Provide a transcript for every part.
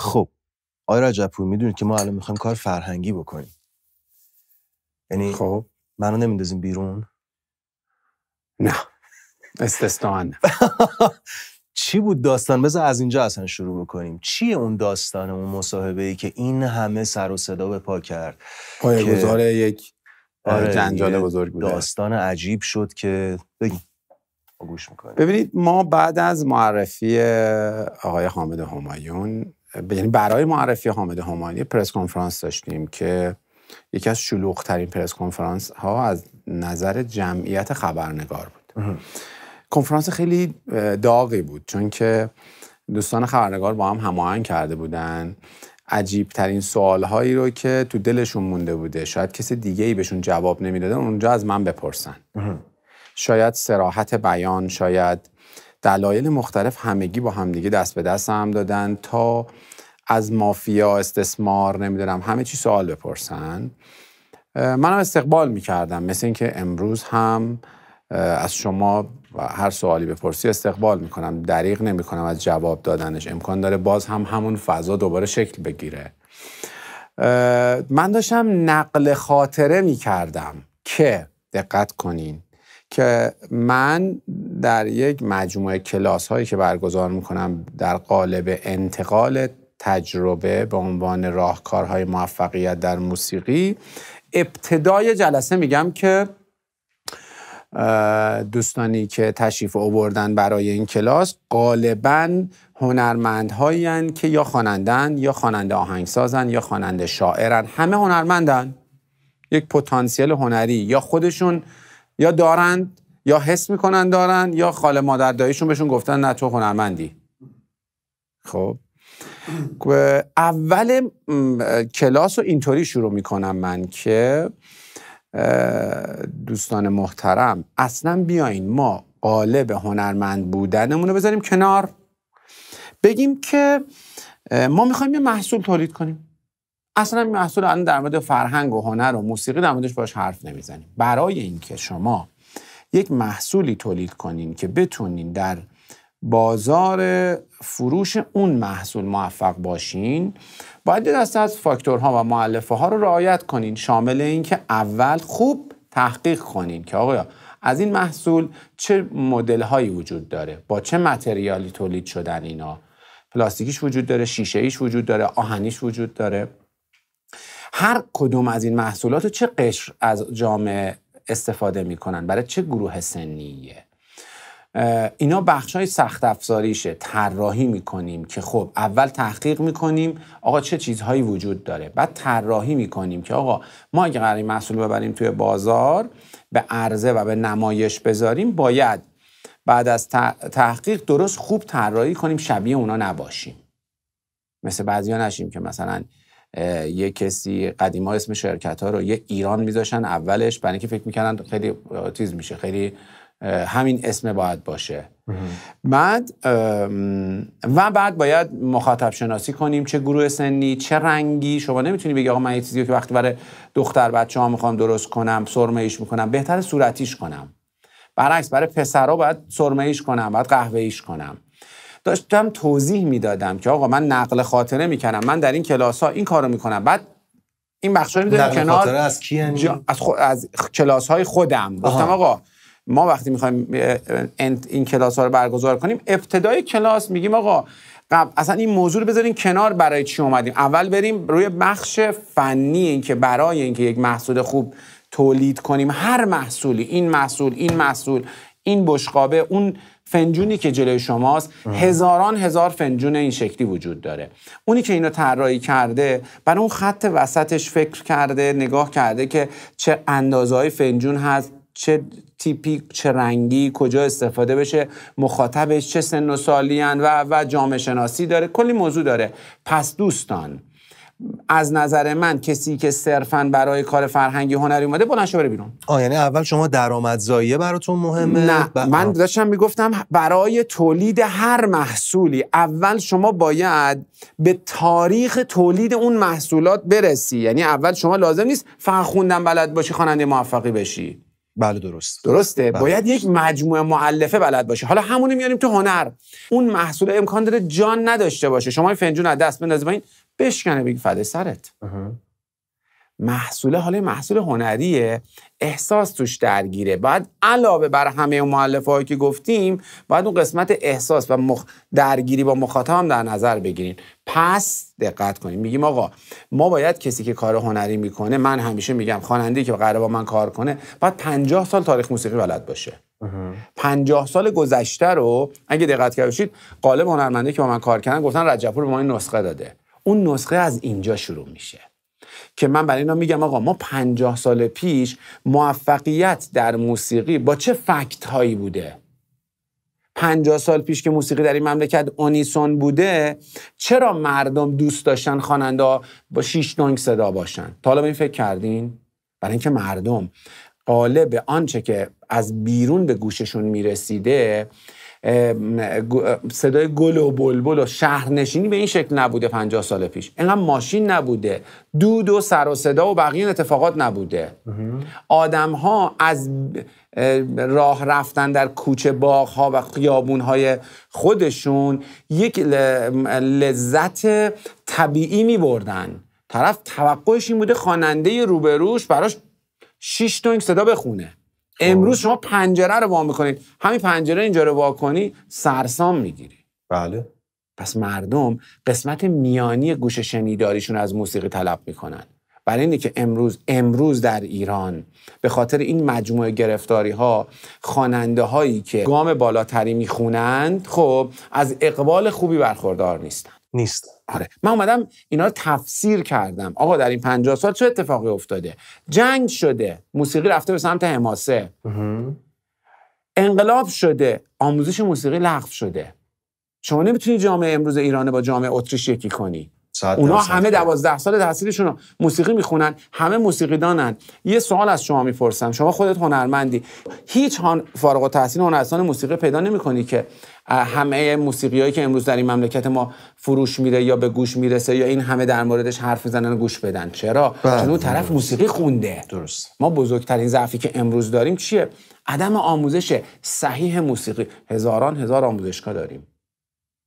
خب آیا رجبپور میدونید که ما الان میخوایم کار فرهنگی بکنیم یعنی خب منو نمیندازیم بیرون نه استثنا چی بود داستان بذار از اینجا اصلا شروع بکنیم چیه اون داستان اون مصاحبه ای که این همه سر و صدا به پا کرد پایه‌گذار یک آره جنجال بزرگ بوده داستان عجیب شد که بگیم گوش میکنیم ببینید ما بعد از معرفی آقای حامد همایون یعنی برای معرفی حامد همانی پرس کنفرانس داشتیم که یکی از ترین پرس کنفرانس ها از نظر جمعیت خبرنگار بود کنفرانس خیلی داغی بود چون که دوستان خبرنگار با هم هماهنگ کرده بودن عجیب ترین سوال هایی رو که تو دلشون مونده بوده شاید کسی دیگه ای بهشون جواب نمیدادن اونجا از من بپرسن شاید سراحت بیان شاید دلایل مختلف همگی با همدیگه دست به دست هم دادن تا از مافیا استثمار نمیدونم همه چی سوال بپرسن منم استقبال میکردم مثل اینکه امروز هم از شما هر سوالی بپرسی استقبال میکنم دریغ نمیکنم از جواب دادنش امکان داره باز هم همون فضا دوباره شکل بگیره من داشتم نقل خاطره میکردم که دقت کنین که من در یک مجموعه کلاس هایی که برگزار میکنم در قالب انتقال تجربه به عنوان راهکارهای موفقیت در موسیقی ابتدای جلسه میگم که دوستانی که تشریف آوردن برای این کلاس غالبا هنرمندهایین که یا خوانندن یا خواننده آهنگسازن یا خواننده شاعرن همه هنرمندن یک پتانسیل هنری یا خودشون یا دارند یا حس میکنن دارن یا خاله مادر دایشون بهشون گفتن نه تو هنرمندی خب اول کلاس رو اینطوری شروع میکنم من که دوستان محترم اصلا بیاین ما قالب هنرمند بودنمون رو بذاریم کنار بگیم که ما میخوایم یه محصول تولید کنیم اصلا این محصول الان در مورد فرهنگ و هنر و موسیقی در موردش باش حرف نمیزنیم برای اینکه شما یک محصولی تولید کنین که بتونین در بازار فروش اون محصول موفق باشین باید یه دسته از فاکتورها و معلفه ها رو رعایت کنین شامل اینکه اول خوب تحقیق کنین که آقا از این محصول چه مدل هایی وجود داره با چه متریالی تولید شدن اینا پلاستیکیش وجود داره شیشه ایش وجود داره آهنیش وجود داره هر کدوم از این محصولات چه قشر از جامعه استفاده میکنن برای چه گروه سنیه اینا بخش های سخت افزاریشه طراحی میکنیم که خب اول تحقیق میکنیم آقا چه چیزهایی وجود داره بعد طراحی میکنیم که آقا ما اگه قراری محصول ببریم توی بازار به عرضه و به نمایش بذاریم باید بعد از تحقیق درست خوب طراحی کنیم شبیه اونا نباشیم مثل بعضیا نشیم که مثلا یه کسی قدیما اسم شرکت ها رو یه ایران میذاشن اولش برای اینکه فکر میکردن خیلی تیز میشه خیلی همین اسم باید باشه بعد و بعد باید مخاطب شناسی کنیم چه گروه سنی چه رنگی شما نمیتونی بگی آقا من یه چیزی که وقتی برای دختر بچه ها میخوام درست کنم سرمه ایش میکنم بهتر صورتیش کنم برعکس برای پسرها باید سرمه ایش کنم باید قهوه ایش کنم داشتم توضیح میدادم که آقا من نقل خاطره میکنم من در این کلاس ها این کارو میکنم بعد این بخش رو کنار از کی یعنی؟ از کلاس های خودم گفتم آقا ما وقتی میخوایم این کلاس ها رو برگزار کنیم ابتدای کلاس میگیم آقا قبل اصلا این موضوع رو بذاریم کنار برای چی اومدیم اول بریم روی بخش فنی اینکه برای اینکه یک محصول خوب تولید کنیم هر محصولی این محصول این محصول این بشقابه اون فنجونی که جلوی شماست هزاران هزار فنجون این شکلی وجود داره اونی که اینو طراحی کرده برای اون خط وسطش فکر کرده نگاه کرده که چه اندازهای فنجون هست چه تیپی چه رنگی کجا استفاده بشه مخاطبش چه سن و سالیان و و جامعه شناسی داره کلی موضوع داره پس دوستان از نظر من کسی که صرفا برای کار فرهنگی هنری اومده بلند بره بیرون آ یعنی اول شما درآمدزاییه براتون مهمه نه من داشتم میگفتم برای تولید هر محصولی اول شما باید به تاریخ تولید اون محصولات برسی یعنی اول شما لازم نیست فن خوندن بلد باشی خواننده موفقی بشی بله درست درسته بله. باید یک مجموعه معلفه بلد باشه حالا همونی میاریم تو هنر اون محصول امکان داره جان نداشته باشه شما فنجون از دست بندازی با این بشکنه بگی فدای سرت محصوله حالا محصول هنریه احساس توش درگیره بعد علاوه بر همه اون که گفتیم باید اون قسمت احساس و درگیری با مخاطب هم در نظر بگیرین پس دقت کنیم میگیم آقا ما باید کسی که کار هنری میکنه من همیشه میگم خواننده که قرار با من کار کنه باید 50 سال تاریخ موسیقی بلد باشه 50 سال گذشته رو اگه دقت کرده باشید قالب هنرمنده که با من کار کردن گفتن رجبور به ما این نسخه داده اون نسخه از اینجا شروع میشه که من برای اینا میگم آقا ما پنجاه سال پیش موفقیت در موسیقی با چه فکت هایی بوده پنجاه سال پیش که موسیقی در این مملکت اونیسون بوده چرا مردم دوست داشتن خواننده با شیش نونگ صدا باشن تا حالا این فکر کردین برای اینکه مردم قالب آنچه که از بیرون به گوششون میرسیده صدای گل و بلبل و شهرنشینی به این شکل نبوده 50 سال پیش اینقدر ماشین نبوده دود و سر و صدا و بقیه اتفاقات نبوده آدم ها از راه رفتن در کوچه باغ ها و خیابون های خودشون یک لذت طبیعی می بردن طرف توقعش این بوده خواننده روبروش براش شیش تونگ صدا بخونه خب. امروز شما پنجره رو وا میکنید همین پنجره اینجا رو وا کنی سرسام میگیری بله پس مردم قسمت میانی گوش شنیداریشون از موسیقی طلب میکنن برای اینه که امروز امروز در ایران به خاطر این مجموعه گرفتاری ها خواننده هایی که گام بالاتری میخونند خب از اقبال خوبی برخوردار نیستن نیست آره من اومدم اینا رو تفسیر کردم آقا در این 50 سال چه اتفاقی افتاده جنگ شده موسیقی رفته به سمت حماسه انقلاب شده آموزش موسیقی لغو شده شما نمیتونی جامعه امروز ایرانه با جامعه اتریش یکی کنی اونا همه دوازده سال تحصیلشون موسیقی میخونن همه موسیقی دانن یه سوال از شما میپرسم شما خودت هنرمندی هیچ هان فارغ تحصیل هنرستان موسیقی پیدا نمیکنی که همه هایی که امروز در این مملکت ما فروش میره یا به گوش میرسه یا این همه در موردش حرف میزنن گوش بدن چرا بله، چون اون بله. طرف موسیقی خونده درست ما بزرگترین ضعفی که امروز داریم چیه عدم آموزش صحیح موسیقی هزاران هزار آموزشگاه داریم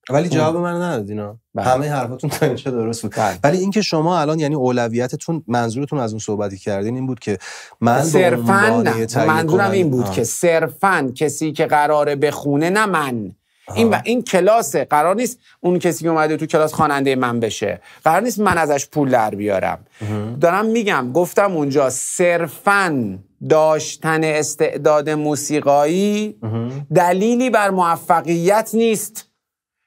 ولی خب. جواب من نداد اینا بله. همه حرفاتون تا اینجا درست بود بله. ولی اینکه شما الان یعنی اولویتتون منظورتون از اون صحبتی کردین این بود که من صرفا منظورم این بود آه. که صرفا کسی که قراره بخونه نه من این و این کلاس قرار نیست اون کسی که اومده تو کلاس خواننده من بشه قرار نیست من ازش پول در بیارم دارم میگم گفتم اونجا صرفا داشتن استعداد موسیقایی دلیلی بر موفقیت نیست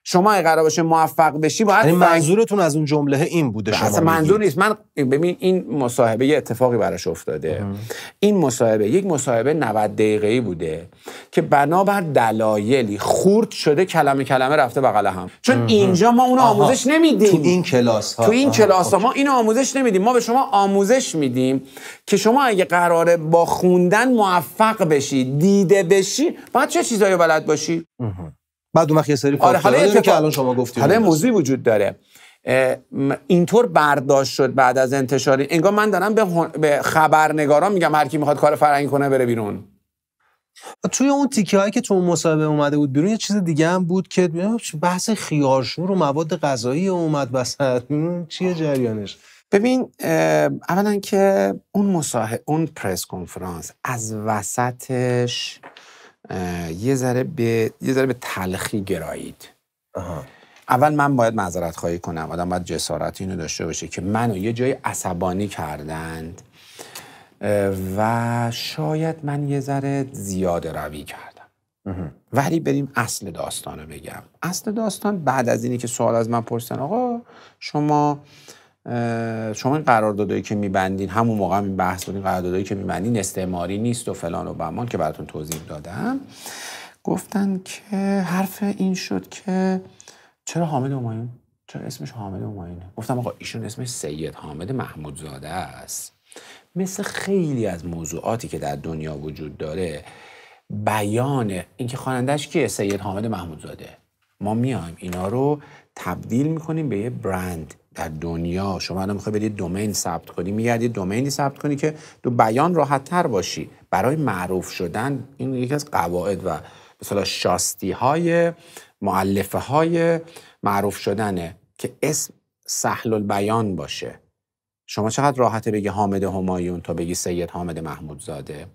شما قرار باشه موفق بشی باید یعنی منظورتون از اون جمله این بوده بله، شما اصلا منظور نیست من ببین این مصاحبه یه اتفاقی براش افتاده این مصاحبه یک مصاحبه 90 دقیقه‌ای بوده که بنابر دلایلی خورد شده کلمه کلمه رفته بغل هم چون اینجا ما اون آموزش نمیدیم تو این کلاس ها تو این کلاس ها خب. ما این آموزش نمیدیم ما به شما آموزش میدیم که شما اگه قراره با خوندن موفق بشی دیده بشی بعد چه چیزایی بلد باشی بعد اون وقت یه آره، حالا که الان شما گفتید حالا موضوعی وجود داره اینطور برداشت شد بعد از انتشار انگار من دارم به, هن... به خبرنگاران میگم هر کی میخواد کار فرنگی کنه بره بیرون توی اون تیکه هایی که تو اون مصاحبه اومده بود بیرون یه چیز دیگه هم بود که بحث خیارشور و مواد غذایی اومد وسط چیه جریانش ببین اولا که اون مصاحبه اون پرس کنفرانس از وسطش یه ذره به یه ذره تلخی گرایید اول من باید معذرت خواهی کنم آدم باید جسارت اینو داشته باشه که منو یه جای عصبانی کردند و شاید من یه ذره زیاد روی کردم ولی بریم اصل داستان رو بگم اصل داستان بعد از اینی که سوال از من پرسن آقا شما شما این قراردادایی که میبندین همون موقع این بحث بودین قراردادایی که میبندین استعماری نیست و فلان و بمان که براتون توضیح دادم گفتن که حرف این شد که چرا حامد همایون چرا اسمش حامد همایونه گفتم آقا ایشون اسمش سید حامد محمودزاده است مثل خیلی از موضوعاتی که در دنیا وجود داره بیان اینکه خوانندش که سید حامد محمودزاده ما میایم اینا رو تبدیل میکنیم به یه برند در دنیا شما الان میخوای بری دومین ثبت کنی میگردی دومینی ثبت کنی که دو بیان راحت تر باشی برای معروف شدن این یکی از قواعد و مثلا شاستی های معلفه های معروف شدنه که اسم سهل البیان باشه شما چقدر راحته بگی حامد همایون تا بگی سید حامد زاده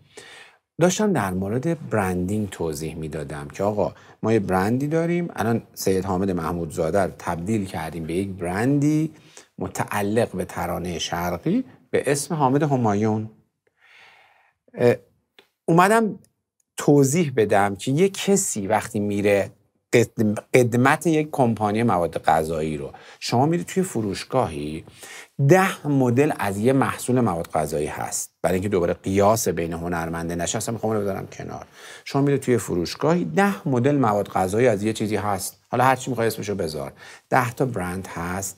داشتم در مورد برندینگ توضیح میدادم که آقا ما یه برندی داریم الان سید حامد محمود زادر تبدیل کردیم به یک برندی متعلق به ترانه شرقی به اسم حامد همایون اومدم توضیح بدم که یه کسی وقتی میره قدمت یک کمپانی مواد غذایی رو شما میرید توی فروشگاهی ده مدل از یه محصول مواد غذایی هست برای اینکه دوباره قیاس بین هنرمنده نشه اصلا میخوام بذارم کنار شما میرید توی فروشگاهی ده مدل مواد غذایی از یه چیزی هست حالا هر چی میخوای اسمشو بذار ده تا برند هست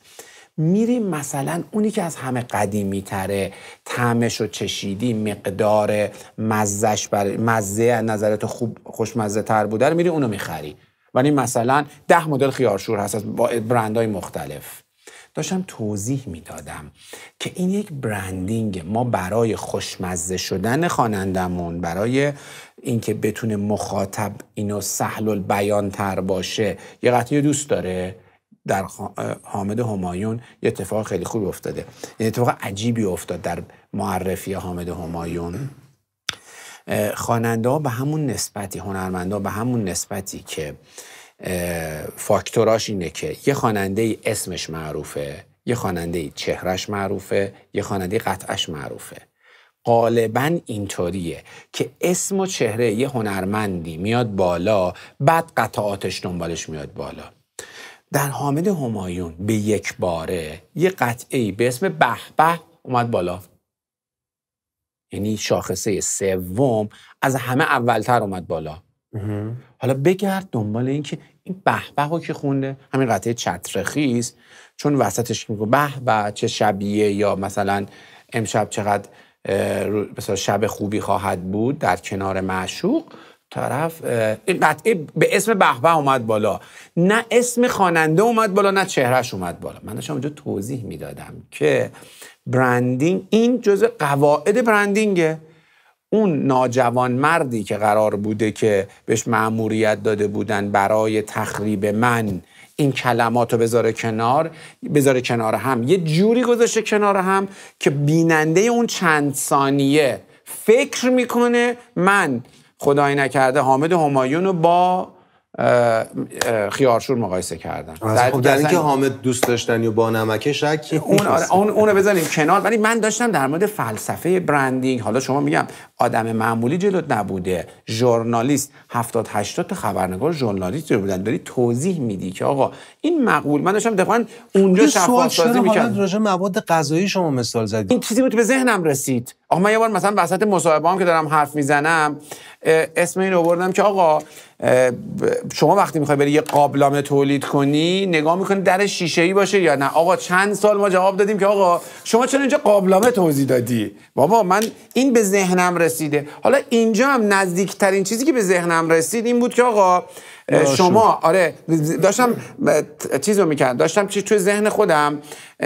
میری مثلا اونی که از همه قدیمی تره تعمش و چشیدی مقدار مزش بر مزه نظرت خوب خوشمزه تر بوده رو میری اونو میخری ولی مثلا ده مدل خیارشور هست از برندهای مختلف داشتم توضیح میدادم که این یک برندینگ ما برای خوشمزه شدن خوانندمون برای اینکه بتونه مخاطب اینو سهل بیانتر تر باشه یه قطعه دوست داره در حامد همایون یه اتفاق خیلی خوب افتاده یه اتفاق عجیبی افتاد در معرفی حامد همایون خواننده ها به همون نسبتی هنرمندا به همون نسبتی که فاکتوراش اینه که یه خواننده ای اسمش معروفه یه خواننده ای چهرش معروفه یه خواننده قطعش معروفه غالبا اینطوریه که اسم و چهره یه هنرمندی میاد بالا بعد قطعاتش دنبالش میاد بالا در حامد همایون به یک باره یه قطعه ای به اسم به به اومد بالا یعنی شاخصه سوم از همه اولتر اومد بالا حالا بگرد دنبال این که این بهبهو که خونده همین قطعه چترخیز چون وسطش میگه به چه شبیه یا مثلا امشب چقدر مثلا شب خوبی خواهد بود در کنار معشوق طرف قطعه به اسم بهبه اومد بالا نه اسم خواننده اومد بالا نه چهرهش اومد بالا من داشتم اونجا توضیح میدادم که برندینگ این جزء قواعد برندینگه اون ناجوان مردی که قرار بوده که بهش معموریت داده بودن برای تخریب من این کلمات رو بذاره کنار بذاره کنار هم یه جوری گذاشته کنار هم که بیننده اون چند ثانیه فکر میکنه من خدای نکرده حامد همایون رو با خیارشور مقایسه کردن خب، در, در اینکه حامد دوست داشتن یا با نمکه شک اون آره، اون اونو بزنیم کنار ولی من داشتم در مورد فلسفه برندینگ حالا شما میگم آدم معمولی جلوت نبوده ژورنالیست 70 80 خبرنگار ژورنالیست بودن داری توضیح میدی که آقا این مقبول من داشتم دقیقاً اونجا شفاف سازی میکردم راجع مواد غذایی شما مثال زدی. این چیزی بود به ذهنم رسید آقا من یه بار مثلا وسط مصاحبهام که دارم حرف میزنم اسم این آوردم که آقا شما وقتی میخوای بری یه قابلمه تولید کنی نگاه میکنی در شیشه ای باشه یا نه آقا چند سال ما جواب دادیم که آقا شما چرا اینجا قابلمه توضیح دادی بابا من این به ذهنم رسیده حالا اینجا هم نزدیکترین چیزی که به ذهنم رسید این بود که آقا شما آره داشتم چیز رو میکرد داشتم چی توی ذهن خودم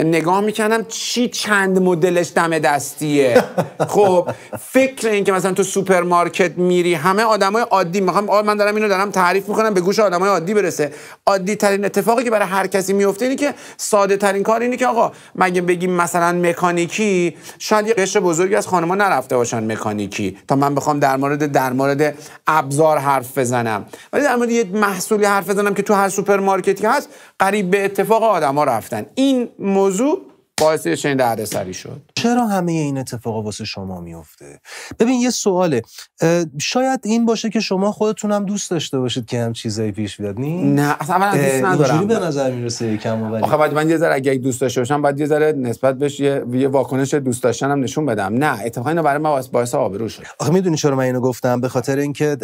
نگاه میکردم چی چند مدلش دم دستیه خب فکر این که مثلا تو سوپرمارکت میری همه آدمای عادی میخوام من دارم اینو دارم تعریف میکنم به گوش آدمای عادی برسه عادی ترین اتفاقی که برای هر کسی میفته اینه که ساده ترین کار اینه که آقا مگه بگیم مثلا مکانیکی شاید یه قشر بزرگی از خانما نرفته باشن مکانیکی تا من بخوام در مورد در مورد ابزار حرف بزنم ولی در مورد یه محصولی حرف بزنم که تو هر سوپرمارکتی هست قریب به اتفاق آدما رفتن این موضوع باعث یه چنین شد چرا همه این اتفاقا واسه شما میفته ببین یه سواله شاید این باشه که شما خودتونم دوست داشته باشید که هم چیزایی پیش بیاد نه اصلا من دوست ندارم به نظر میرسه یکم ولی آخه بعد من یه ذره اگه دوست داشته باشم بعد یه ذره نسبت بهش یه, واکنش دوست داشتن هم نشون بدم نه اتفاقا اینو برای من باعث آبرو شد آخه میدونی چرا من اینو گفتم به خاطر اینکه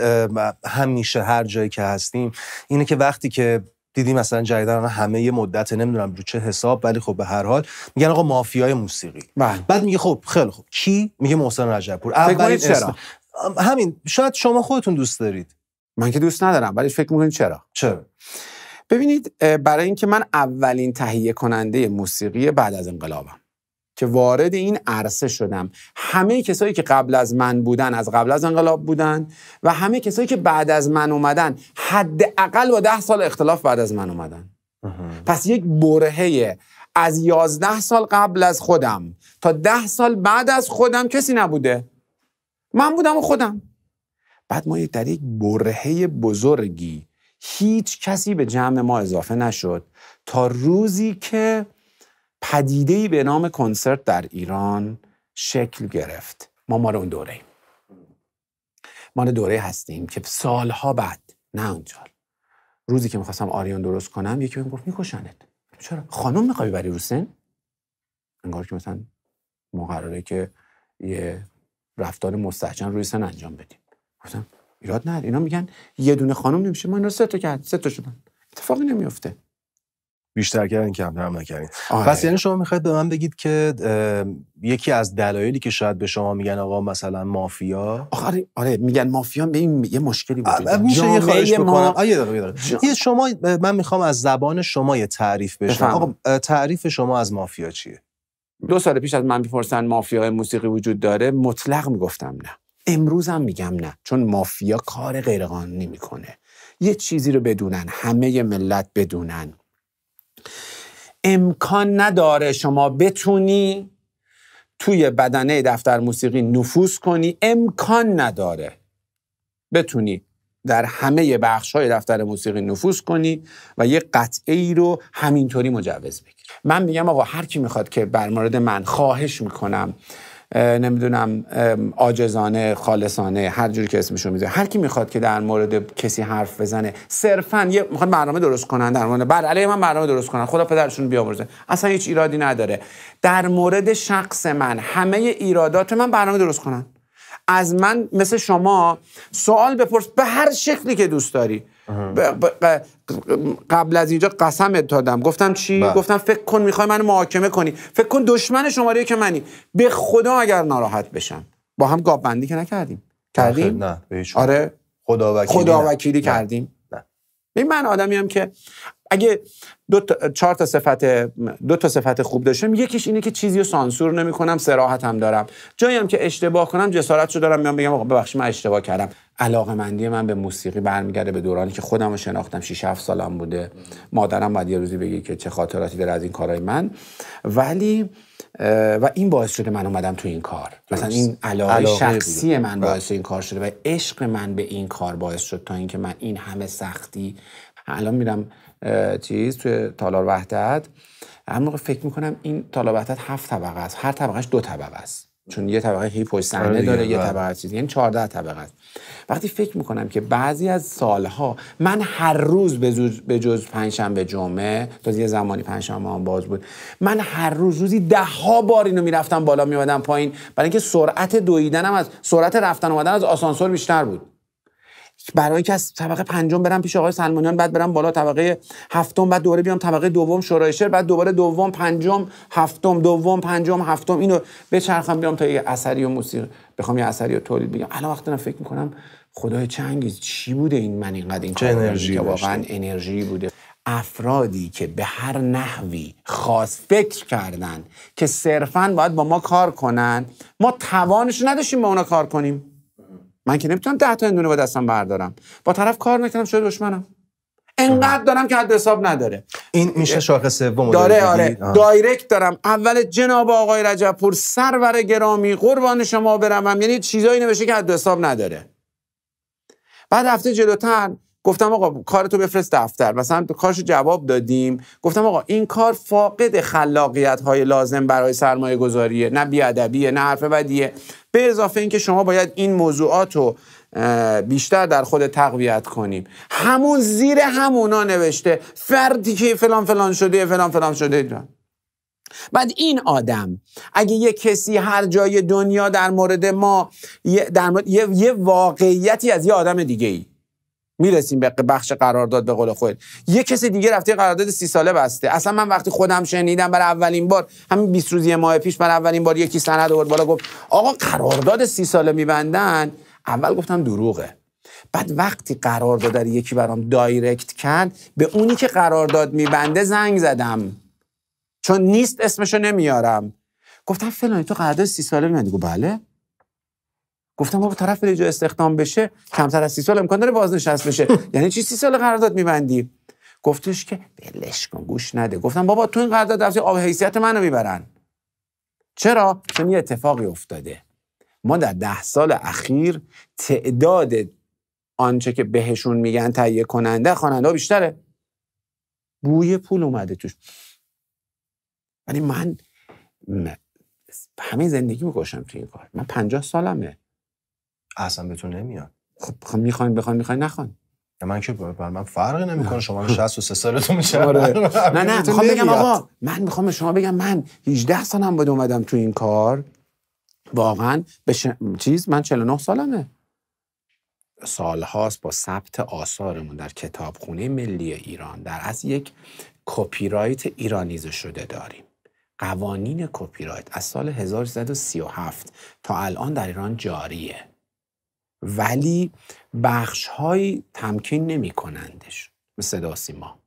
همیشه هر جایی که هستیم اینه که وقتی که دیدی مثلا جدیدن همه یه مدت نمیدونم رو چه حساب ولی خب به هر حال میگن آقا مافیای موسیقی بله. بعد میگه خب خیلی خب کی میگه محسن رجبپور اولین چرا همین شاید شما خودتون دوست دارید من که دوست ندارم ولی فکر میکنید چرا چرا ببینید برای اینکه من اولین تهیه کننده موسیقی بعد از انقلابم که وارد این عرصه شدم همه کسایی که قبل از من بودن از قبل از انقلاب بودن و همه کسایی که بعد از من اومدن حداقل با ده سال اختلاف بعد از من اومدن پس یک برهه از یازده سال قبل از خودم تا ده سال بعد از خودم کسی نبوده من بودم و خودم بعد ما در یک برهه بزرگی هیچ کسی به جمع ما اضافه نشد تا روزی که ای به نام کنسرت در ایران شکل گرفت ما مال اون دوره ایم مال دوره هستیم که سالها بعد نه اونجا روزی که میخواستم آریان درست کنم یکی بهم گفت میکشنت چرا خانم میخوای بری روسن انگار که مثلا مقرره که یه رفتار مستحجن روی سن انجام بدیم گفتم ایراد نه اینا میگن یه دونه خانم نمیشه ما اینا سه تا کرد سه تا شدن اتفاقی نمیفته بیشتر کردن که هم نکردین آره. پس یعنی شما میخواید به من بگید که یکی از دلایلی که شاید به شما میگن آقا مثلا مافیا آره آره میگن مافیا به این یه مشکلی بود میشه یه خواهش بکنم یه یه شما من میخوام از زبان شما یه تعریف بشه. آقا تعریف شما از مافیا چیه دو سال پیش از من میپرسن مافیا موسیقی وجود داره مطلق میگفتم نه امروزم میگم نه چون مافیا کار غیرقانونی میکنه یه چیزی رو بدونن همه ملت بدونن امکان نداره شما بتونی توی بدنه دفتر موسیقی نفوذ کنی امکان نداره بتونی در همه بخش های دفتر موسیقی نفوذ کنی و یه قطعه ای رو همینطوری مجوز بگیری من میگم آقا هر کی میخواد که بر مورد من خواهش میکنم نمیدونم آجزانه خالصانه هر جوری که اسمشون میذاره هر کی میخواد که در مورد کسی حرف بزنه صرفا یه میخواد برنامه درست کنن در مورد بر بله، علیه من برنامه درست کنن خدا پدرشون بیامرزه اصلا هیچ ایرادی نداره در مورد شخص من همه ایرادات من برنامه درست کنن از من مثل شما سوال بپرس به هر شکلی که دوست داری قبل از اینجا قسم دادم گفتم چی بله. گفتم فکر کن میخوای منو محاکمه کنی فکر کن دشمن شماره که منی به خدا اگر ناراحت بشم با هم گاب بندی که نکردیم کردیم نه آره خدا وکیلی, خدا کردیم نه. من آدمی هم که اگه دو تا چهار تا صفت دو تا صفت خوب داشتم یکیش اینه که چیزی رو سانسور نمیکنم صراحتم دارم جایی هم که اشتباه کنم جسارتشو دارم میام بگم من اشتباه کردم علاقه مندی من به موسیقی برمیگرده به دورانی که خودم رو شناختم 6 7 سالم بوده مادرم باید یه روزی بگی که چه خاطراتی داره از این کارهای من ولی و این باعث شده من اومدم تو این کار مثلا این علاقه, شخصی من بله. باعث این کار شده و عشق من به این کار باعث شد تا اینکه من این همه سختی الان میرم چیز توی تالار وحدت هر موقع فکر میکنم این تالار وحدت هفت طبقه است هر طبقهش دو طبقه است چون یه طبقه هی پشت آره داره یه بله. طبقه چیز یعنی 14 طبقه وقتی فکر میکنم که بعضی از سالها من هر روز به جز پنجشنبه جمعه تا یه زمانی پنجشنبه هم باز بود من هر روز روزی ده ها بار اینو میرفتم بالا میومدم پایین برای اینکه سرعت دویدنم از سرعت رفتن اومدن از آسانسور بیشتر بود برای اینکه از طبقه پنجم برم پیش آقای سلمانیان بعد برم بالا طبقه هفتم بعد دوباره بیام طبقه دوم شورای شهر بعد دوباره دوم پنجم هفتم دوم پنجم هفتم اینو بچرخم بیام تا یه اثری و موسیقی بخوام یه اثری و تولید بگم الان وقتی فکر میکنم خدای چنگیز چی بوده این من اینقدر این انرژی که واقعا انرژی بوده افرادی که به هر نحوی خاص فکر کردن که صرفا باید با ما کار کنن ما توانش نداشتیم با اونا کار کنیم من که نمیتونم ده تا اندونه با دستم بردارم با طرف کار نکنم شده دشمنم انقدر دارم که حد حساب نداره این میشه شاخص سوم داره آره دایرکت دارم اول جناب آقای رجب پور سرور گرامی قربان شما برم یعنی چیزایی نمیشه که حد حساب نداره بعد رفته جلوتر گفتم آقا کارتو بفرست دفتر مثلا کارش جواب دادیم گفتم آقا این کار فاقد خلاقیت های لازم برای سرمایه گذاریه نه بیادبیه نه حرف بدیه به اضافه اینکه شما باید این موضوعات رو بیشتر در خود تقویت کنیم همون زیر همونا نوشته فردی که فلان فلان شده فلان فلان شده بعد این آدم اگه یه کسی هر جای دنیا در مورد ما در مورد یه،, یه واقعیتی از یه آدم دیگه ای میرسیم به بخش قرارداد به قول خود یه کسی دیگه رفته قرارداد سی ساله بسته اصلا من وقتی خودم شنیدم برای اولین بار همین 20 روزی ماه پیش برای اولین بار یکی سند آورد بالا گفت آقا قرارداد سی ساله میبندن اول گفتم دروغه بعد وقتی قرار یکی برام دایرکت کرد به اونی که قرارداد میبنده زنگ زدم چون نیست اسمشو نمیارم گفتم فلانی تو قرارداد سی ساله میبندی گفت بله گفتم بابا طرف بری جا استخدام بشه کمتر از سی سال امکان داره بازنشست بشه یعنی چی سی سال قرارداد میبندی گفتش که بلش کن گوش نده گفتم بابا تو این قرارداد رفتی آب حیثیت منو میبرن چرا چون یه اتفاقی افتاده ما در ده سال اخیر تعداد آنچه که بهشون میگن تهیه کننده خواننده بیشتره بوی پول اومده توش ولی من همه زندگی میکشم تو این کار من پنجاه سالمه اصلا بهتون نمیاد خب،, خب میخواین بخواین میخواین نخواین من که بر من فرقی نمیکنه شما 63 سالتون میشه نه نه میخوام بگم آقا من میخوام به شما بگم من 18 هم بود اومدم تو این کار واقعا به چیز من 49 سالمه سالهاست با ثبت آثارمون در کتابخونه ملی ایران در از یک کپی رایت ایرانیزه شده داریم قوانین کپیرایت از سال 1337 تا الان در ایران جاریه ولی بخش های تمکین نمی کنندش مثل صدا سیما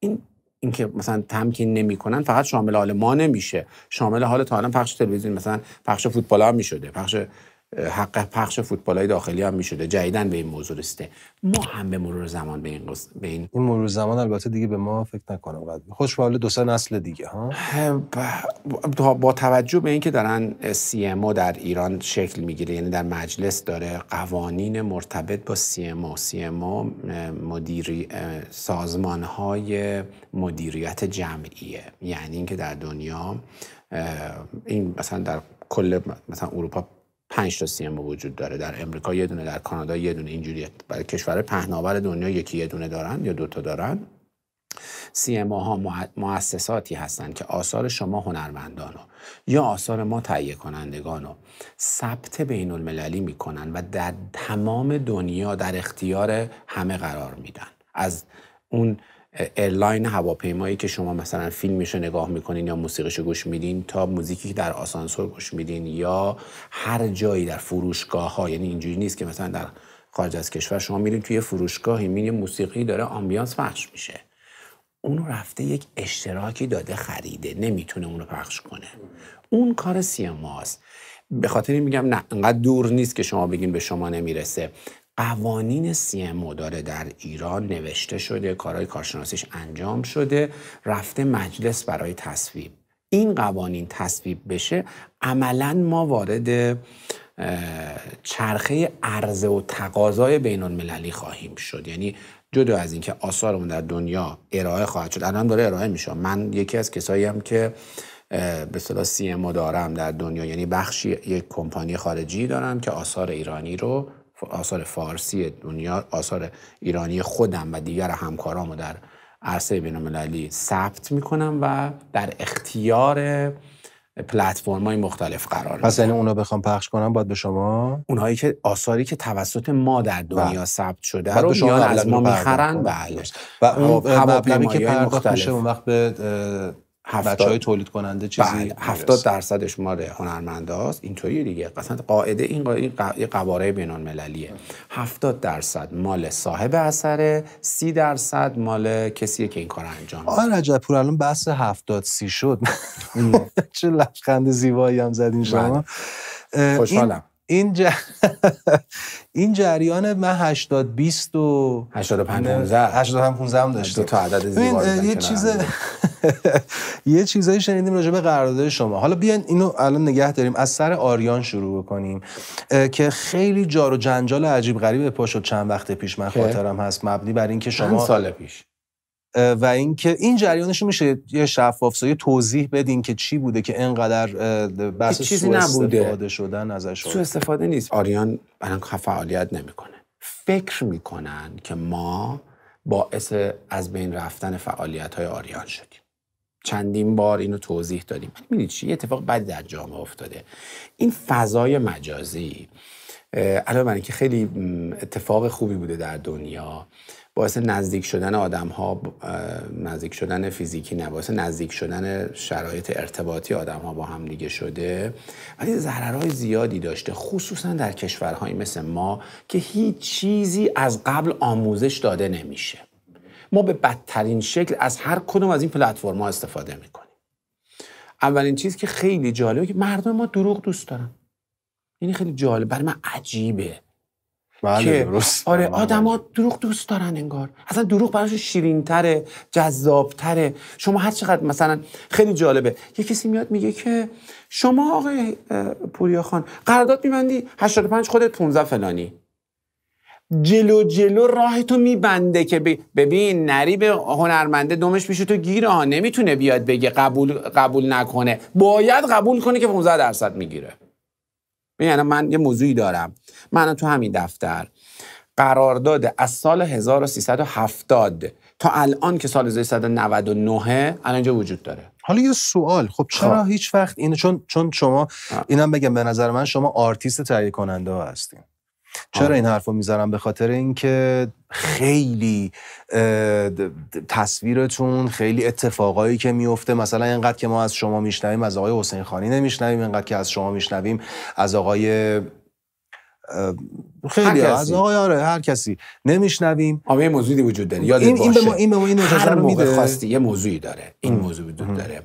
این اینکه مثلا تمکین نمیکنن فقط شامل حال ما نمیشه شامل حال تا الان پخش تلویزیون مثلا پخش فوتبال هم میشده پخش حق پخش فوتبال های داخلی هم میشده جدیدن به این موضوع رسیده ما هم به مرور زمان به این قصد این مرور زمان البته دیگه به ما فکر نکنم قد خوش به دو سه نسل دیگه ها با, توجه به اینکه دارن سی ام در ایران شکل میگیره یعنی در مجلس داره قوانین مرتبط با سی ام سی ام مدیری سازمان های مدیریت جمعیه یعنی اینکه در دنیا این مثلا در کل مثلا اروپا 5 تا سی ام وجود داره در امریکا یه دونه در کانادا یه دونه اینجوری برای کشور پهناور دنیا یکی یه دونه دارن یا دوتا دارن سی ها مؤسساتی هستند که آثار شما هنرمندان رو یا آثار ما تهیه کنندگان رو ثبت بین المللی میکنن و در تمام دنیا در اختیار همه قرار میدن از اون ایرلاین هواپیمایی که شما مثلا رو نگاه میکنین یا موسیقیشو گوش میدین تا موزیکی که در آسانسور گوش میدین یا هر جایی در فروشگاه ها یعنی اینجوری نیست که مثلا در خارج از کشور شما میرین توی فروشگاهی میرین موسیقی داره آمبیانس پخش میشه اونو رفته یک اشتراکی داده خریده نمیتونه اون رو پخش کنه اون کار سیماست به خاطر میگم نه انقدر دور نیست که شما بگین به شما نمیرسه قوانین او داره در ایران نوشته شده کارهای کارشناسیش انجام شده رفته مجلس برای تصویب این قوانین تصویب بشه عملا ما وارد چرخه عرضه و تقاضای بین المللی خواهیم شد یعنی جدا از اینکه آثارمون در دنیا ارائه خواهد شد الان داره ارائه میشه من یکی از کسایی هم که به صلاح سی دارم در دنیا یعنی بخشی یک کمپانی خارجی دارم که آثار ایرانی رو آثار فارسی دنیا آثار ایرانی خودم و دیگر همکارامو در عرصه بین المللی ثبت میکنم و در اختیار پلتفرم های مختلف قرار پس یعنی اونا بخوام پخش کنم باید به شما اونهایی که آثاری که توسط ما در بله. دنیا ثبت شده رو شما از ما میخرن بله و اون مبلغی که پرداخت میشه اون وقت به هفتاد... بچه های تولید کننده چیزی 70 بله، درصدش مال هنرمنداست اینطوری دیگه مثلا قاعده این قاعده قواره بین المللیه 70 درصد مال صاحب اثره 30 درصد مال کسیه که این کارو انجام میده آن آره، رجب پور الان بس 70 30 شد چه لبخند زیبایی هم زد بله. این شما خوشحالم این ج... این جریان من 80 20 و 85 15 85 15 هم داشتم دو تا عدد زیبا یه چیز یه چیزایی شنیدیم راجع به قرارداد شما حالا بیاین اینو الان نگه داریم از سر آریان شروع بکنیم که خیلی جار و جنجال عجیب غریب پا شد چند وقت پیش من خاطرم هست مبنی بر اینکه شما سال پیش و اینکه این جریانش میشه یه شفاف سایه توضیح بدین که چی بوده که اینقدر بحث چیزی استفاده شدن ازش سو استفاده نیست آریان الان فعالیت نمیکنه فکر میکنن که ما باعث از بین رفتن فعالیت های آریان شدیم چندین بار اینو توضیح دادیم ولی چی اتفاق بدی در جامعه افتاده این فضای مجازی علاوه بر اینکه خیلی اتفاق خوبی بوده در دنیا باعث نزدیک شدن آدم ها نزدیک شدن فیزیکی نه نزدیک شدن شرایط ارتباطی آدم ها با هم دیگه شده ولی ضررهای زیادی داشته خصوصا در کشورهایی مثل ما که هیچ چیزی از قبل آموزش داده نمیشه ما به بدترین شکل از هر کدوم از این پلتفرم استفاده میکنیم اولین چیز که خیلی جالبه که مردم ما دروغ دوست دارن این یعنی خیلی جالب برای من عجیبه بله درست آره بله، آدما بله. دروغ دوست دارن انگار اصلا دروغ براش جذاب تره شما هر چقدر مثلا خیلی جالبه یه کسی میاد میگه که شما آقای پوریا خان قرارداد میبندی 85 خودت 15 فلانی جلو جلو راه تو میبنده که ببین نری به هنرمنده دومش میشه تو گیره ها نمیتونه بیاد بگه قبول قبول نکنه باید قبول کنه که 15 درصد میگیره ببین یعنی من یه موضوعی دارم من تو همین دفتر قرارداد از سال 1370 تا الان که سال 1399 الان اینجا وجود داره حالا یه سوال خب, خب. چرا هیچ وقت اینه چون چون شما اینم بگم به نظر من شما آرتیست تهیه کننده ها هستین چرا این حرف رو میذارم به خاطر اینکه خیلی تصویرتون خیلی اتفاقایی که میفته مثلا اینقدر که ما از شما میشنویم از آقای حسین خانی نمیشنویم اینقدر که از شما میشنویم از آقای خیلی هر از آقای آره هر کسی نمیشنویم اما یه موضوعی وجود داره یادت این, این به ما این به ما این خواستی یه موضوعی داره این موضوعی داره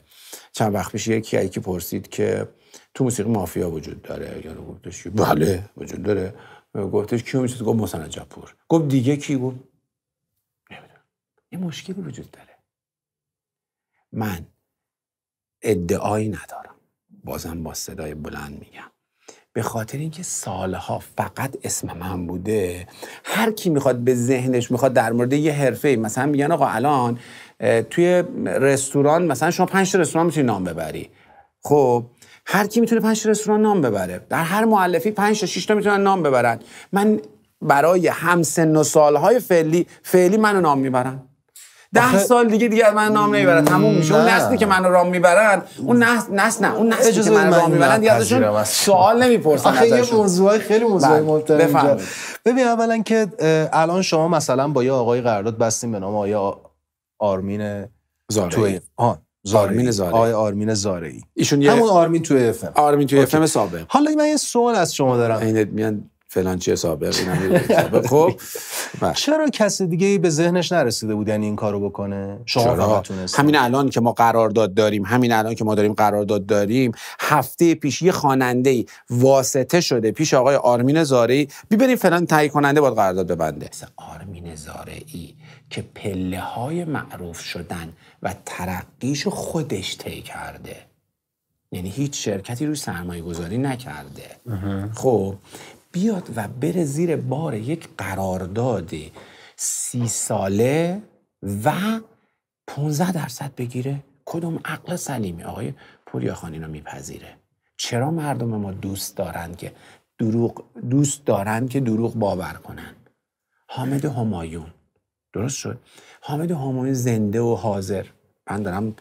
چند وقت پیش یکی یکی پرسید که تو موسیقی مافیا وجود داره یا گفتش بله وجود داره گفتش کیو میشه گفت محسن جاپور گفت دیگه کی گفت نمیدونم یه مشکلی وجود داره من ادعایی ندارم بازم با صدای بلند میگم به خاطر اینکه سالها فقط اسم من بوده هر کی میخواد به ذهنش میخواد در مورد یه حرفه مثلا میگن آقا الان توی رستوران مثلا شما پنج رستوران میتونی نام ببری خب هر کی میتونه پنج رستوران نام ببره در هر معلفی پنج تا شش تا میتونن نام ببرن من برای هم سن و سالهای فعلی فعلی منو نام میبرن ده سال دیگه دیگه من نام نمیبرن تموم میشه اون نسلی که منو رام میبرن اون نسل نسل نه اون نسلی که منو رام میبرن دیگه ازشون سوال نمیپرسن آخه یه موضوع خیلی موضوع بله. مهمتر ببین اولا که الان شما مثلا با یه آقای قرارداد بستین به نام آیا آرمین زارعی آرمین زاره آقای آرمین زاره ای ایشون یه همون آرمین تو اف آرمین تو اف سابق حالا من یه سوال از شما دارم این میان فلان چیه سابق خب بله. چرا کس دیگه به ذهنش نرسیده بود یعنی این کارو بکنه شما همین الان که ما قرارداد داریم همین الان که ما داریم قرارداد داریم هفته پیش یه خواننده واسطه شده پیش آقای آرمین زارعی ببرین فلان تایید کننده باید قرارداد ببنده آرمین زارعی که پله های معروف شدن و ترقیش خودش طی کرده یعنی هیچ شرکتی رو سرمایه گذاری نکرده خب بیاد و بره زیر بار یک قرارداد سی ساله و 15 درصد بگیره کدوم عقل سلیمی آقای پوریاخان رو میپذیره چرا مردم ما دوست دارند که دروغ دوست دارن که دروغ باور کنن حامد همایون درست شد حامد هامون زنده و حاضر من دارم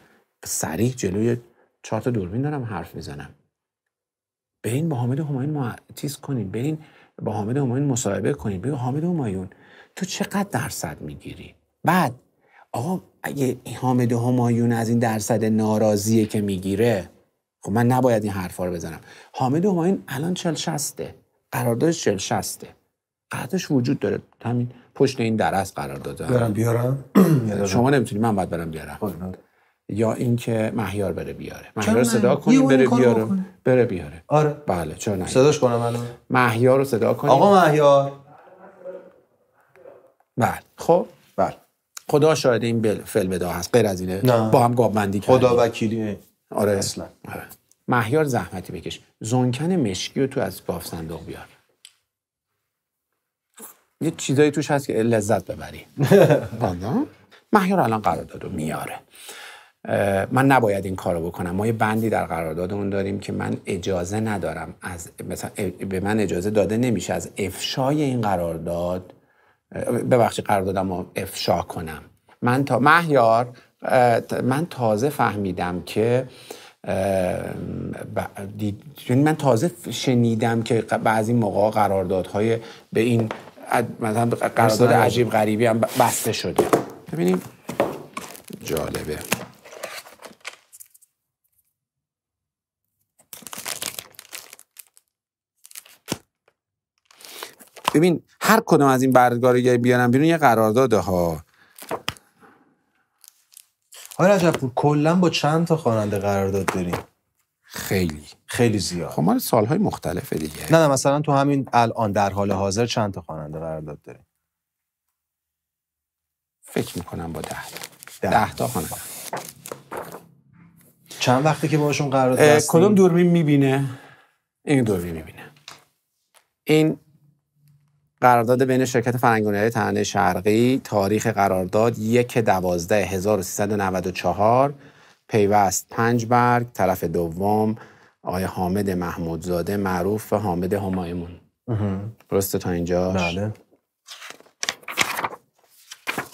سریح جلوی چهار تا دوربین دارم حرف میزنم برین با حامد همایون معتیز کنین برین با حامد همایون مصاحبه کنین بگو حامد همایون تو چقدر درصد میگیری بعد آقا اگه حامد همایون از این درصد ناراضیه که میگیره خب من نباید این حرفا رو بزنم حامد همایون الان چل شسته قراردادش چل شسته قراردادش وجود داره همین پشت این درس قرار دادن برم بیارم شما نمیتونی من باید برم بیارم خب، یا اینکه مهیار بره بیاره مهیار صدا کنیم بره بیاره بره بیاره آره بله چرا نه صداش کنم الان مهیار رو صدا کنیم آقا مهیار بله خب بله خدا شاهد این بل فعل هست غیر از اینه با هم گاب بندی خدا وکیلی آره اصلا آره. مهیار زحمتی بکش زونکن مشکی رو تو از باف صندوق بیار یه چیزایی توش هست که لذت ببری مهیار الان قراردادو میاره من نباید این کارو بکنم ما یه بندی در قراردادمون داریم که من اجازه ندارم از مثلا به من اجازه داده نمیشه از افشای این قرارداد ببخشید قراردادم رو افشا کنم من تا مهیار من تازه فهمیدم که یعنی من تازه شنیدم که بعضی موقع قراردادهای به این مثلا قرارداد عجیب غریبی هم بسته شده ببینیم جالبه ببین هر کدوم از این بردگاری بیارم بیرون یه قرارداده ها حالا رجبپور کلا با چند تا خواننده قرارداد داریم خیلی خیلی زیاد خب مال سالهای مختلف دیگه نه نه مثلا تو همین الان در حال حاضر چند تا خواننده قرارداد داریم فکر میکنم با ده ده, ده تا خواننده چند وقتی که باشون قرارداد هست کدوم دوربین میبینه این دوربین میبینه این قرارداد بین شرکت فرنگونیای تنه شرقی تاریخ قرارداد 1 دوازده 1394 پیوست پنج برگ طرف دوم آقای حامد محمودزاده معروف و حامد همایمون درسته تا اینجا بله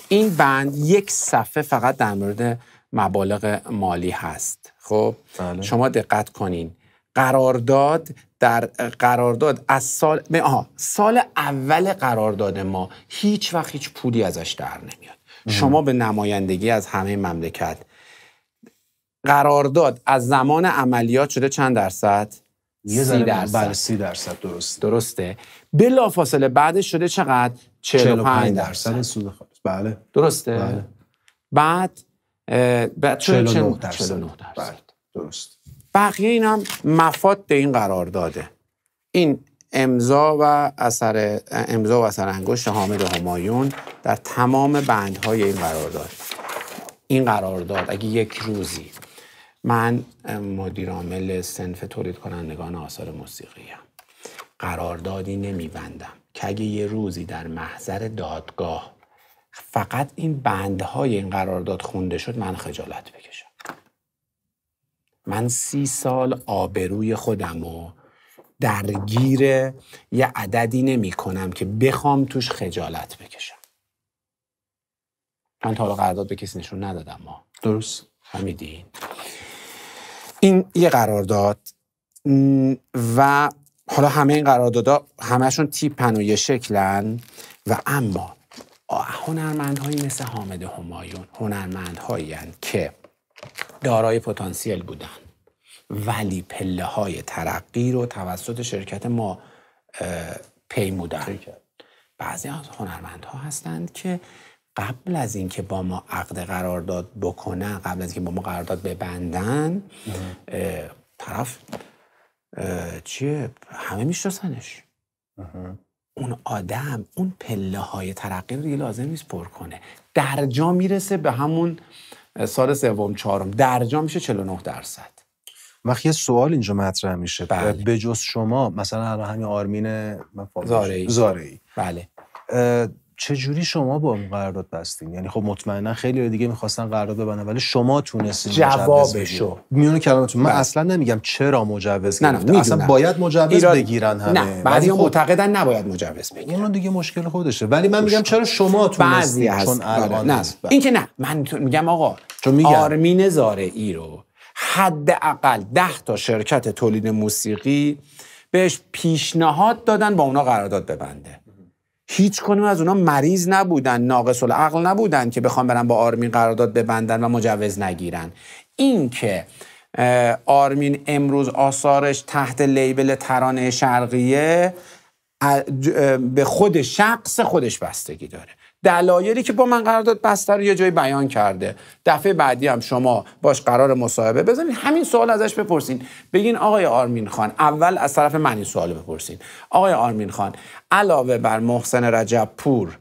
این بند یک صفحه فقط در مورد مبالغ مالی هست خب بله. شما دقت کنین قرارداد در قرارداد از سال سال اول قرارداد ما هیچ وقت هیچ پولی ازش در نمیاد شما به نمایندگی از همه مملکت قرارداد از زمان عملیات شده چند درصد؟ یه بله، بله، سی درصد درست درسته بلا فاصله بعدش شده چقدر 45 درصد سود بله درسته بله. بعد بعد 49 درصد بله، درست بقیه این هم مفاد این قرار داده این امضا و اثر امضا و اثر انگشت حامد همایون در تمام بندهای این قرارداد این قرارداد اگه یک روزی من مدیر عامل سنف تولید کنندگان آثار موسیقی هم. قراردادی نمیبندم که اگه یه روزی در محضر دادگاه فقط این بندهای این قرارداد خونده شد من خجالت بکشم من سی سال آبروی خودم و درگیر یه عددی نمی کنم که بخوام توش خجالت بکشم من تا قرارداد به کسی نشون ندادم ما درست همیدین این یه قرارداد و حالا همه این قراردادها همشون تیپن و یه شکلن و اما هنرمندهایی مثل حامد همایون هنرمندهایی که دارای پتانسیل بودن ولی پله های ترقی رو توسط شرکت ما پیمودن بعضی از هنرمندها هستند که قبل از اینکه با ما عقد قرارداد بکنن قبل از اینکه با ما قرارداد ببندن طرف چیه همه میشناسنش اون آدم اون پله های ترقی رو لازم نیست پر کنه درجا میرسه به همون سال سوم چهارم درجا میشه 49 درصد وقتی یه سوال اینجا مطرح میشه بله. به جز شما مثلا همین آرمین زارعی زارعی بله چجوری شما با اون قرارداد بستین یعنی خب مطمئنا خیلی دیگه میخواستن قرارداد ببندن ولی شما تونستین جوابشو میون کلامتون من بله. اصلا نمیگم چرا مجوز نه نه اصلا باید مجوز ایراد... بگیرن همه نه بعضی خب... معتقدن نباید مجوز بگیرن اون دیگه مشکل خودشه ولی من میگم چرا شما تونستین چون آره، الان نه بله. این که نه من میگم آقا چون میگم آرمین ای رو حداقل 10 تا شرکت تولید موسیقی بهش پیشنهاد دادن با اونا قرارداد ببنده هیچ از اونا مریض نبودن ناقص العقل نبودن که بخوام برن با آرمین قرارداد ببندن و مجوز نگیرن این که آرمین امروز آثارش تحت لیبل ترانه شرقیه به خود شخص خودش بستگی داره دلایلی که با من قرارداد بسته رو یه جایی بیان کرده دفعه بعدی هم شما باش قرار مصاحبه بزنید همین سوال ازش بپرسین بگین آقای آرمین خان اول از طرف من این سوال بپرسین آقای آرمین خان علاوه بر محسن رجب پور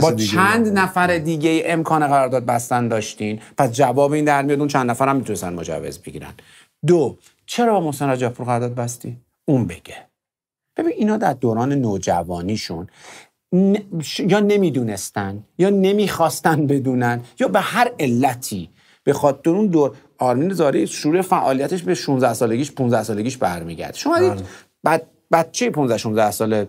با چند نفر دیگه امکان قرارداد بستن داشتین پس جواب این در میاد اون چند نفر هم میتونستن مجوز بگیرن دو چرا با محسن رجب پور قرارداد بستی اون بگه ببین اینا در دوران نوجوانیشون یا نمیدونستن یا نمیخواستن بدونن یا به هر علتی به خاطر اون دور آرمین زاری شروع فعالیتش به 16 سالگیش 15 سالگیش برمیگرد شما دید بله. بد... بچه 15 16 ساله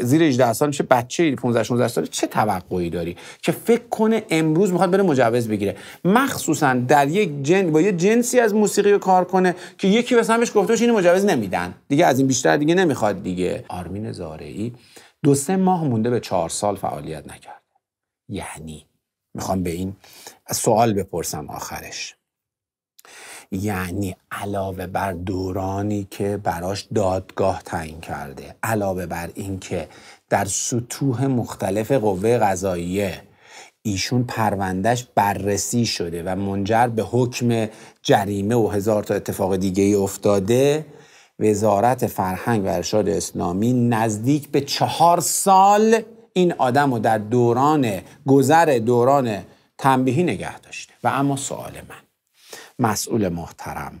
زیر 18 سال میشه بچه 15 16 ساله چه توقعی داری که فکر کنه امروز میخواد بره مجوز بگیره مخصوصا در یک جن با یه جنسی از موسیقی رو کار کنه که یکی به سمش گفته اینو مجوز نمیدن دیگه از این بیشتر دیگه نمیخواد دیگه آرمین زارعی دو سه ماه مونده به چهار سال فعالیت نکرد یعنی میخوام به این سوال بپرسم آخرش یعنی علاوه بر دورانی که براش دادگاه تعیین کرده علاوه بر اینکه در سطوح مختلف قوه قضاییه ایشون پروندهش بررسی شده و منجر به حکم جریمه و هزار تا اتفاق دیگه ای افتاده وزارت فرهنگ و ارشاد اسلامی نزدیک به چهار سال این آدم رو در دوران گذر دوران تنبیهی نگه داشته و اما سوال من مسئول محترم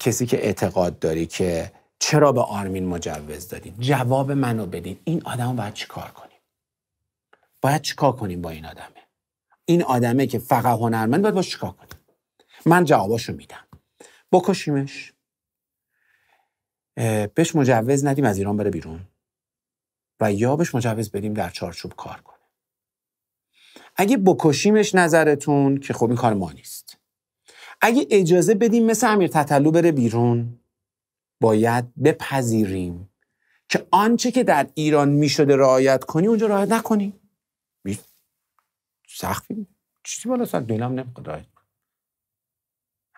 کسی که اعتقاد داری که چرا به آرمین مجوز دادین جواب منو بدین این آدم باید چیکار کنیم باید چیکار کنیم با این آدمه این آدمه که فقط هنرمند باید باش کار کنیم من جواباشو میدم بکشیمش بهش مجوز ندیم از ایران بره بیرون و یا بهش مجوز بدیم در چارچوب کار کنه اگه بکشیمش نظرتون که خب این کار ما نیست اگه اجازه بدیم مثل امیر تطلو بره بیرون باید بپذیریم که آنچه که در ایران میشده رعایت کنی اونجا رعایت نکنی سختی چیزی بالا سر دیلم نمیخواد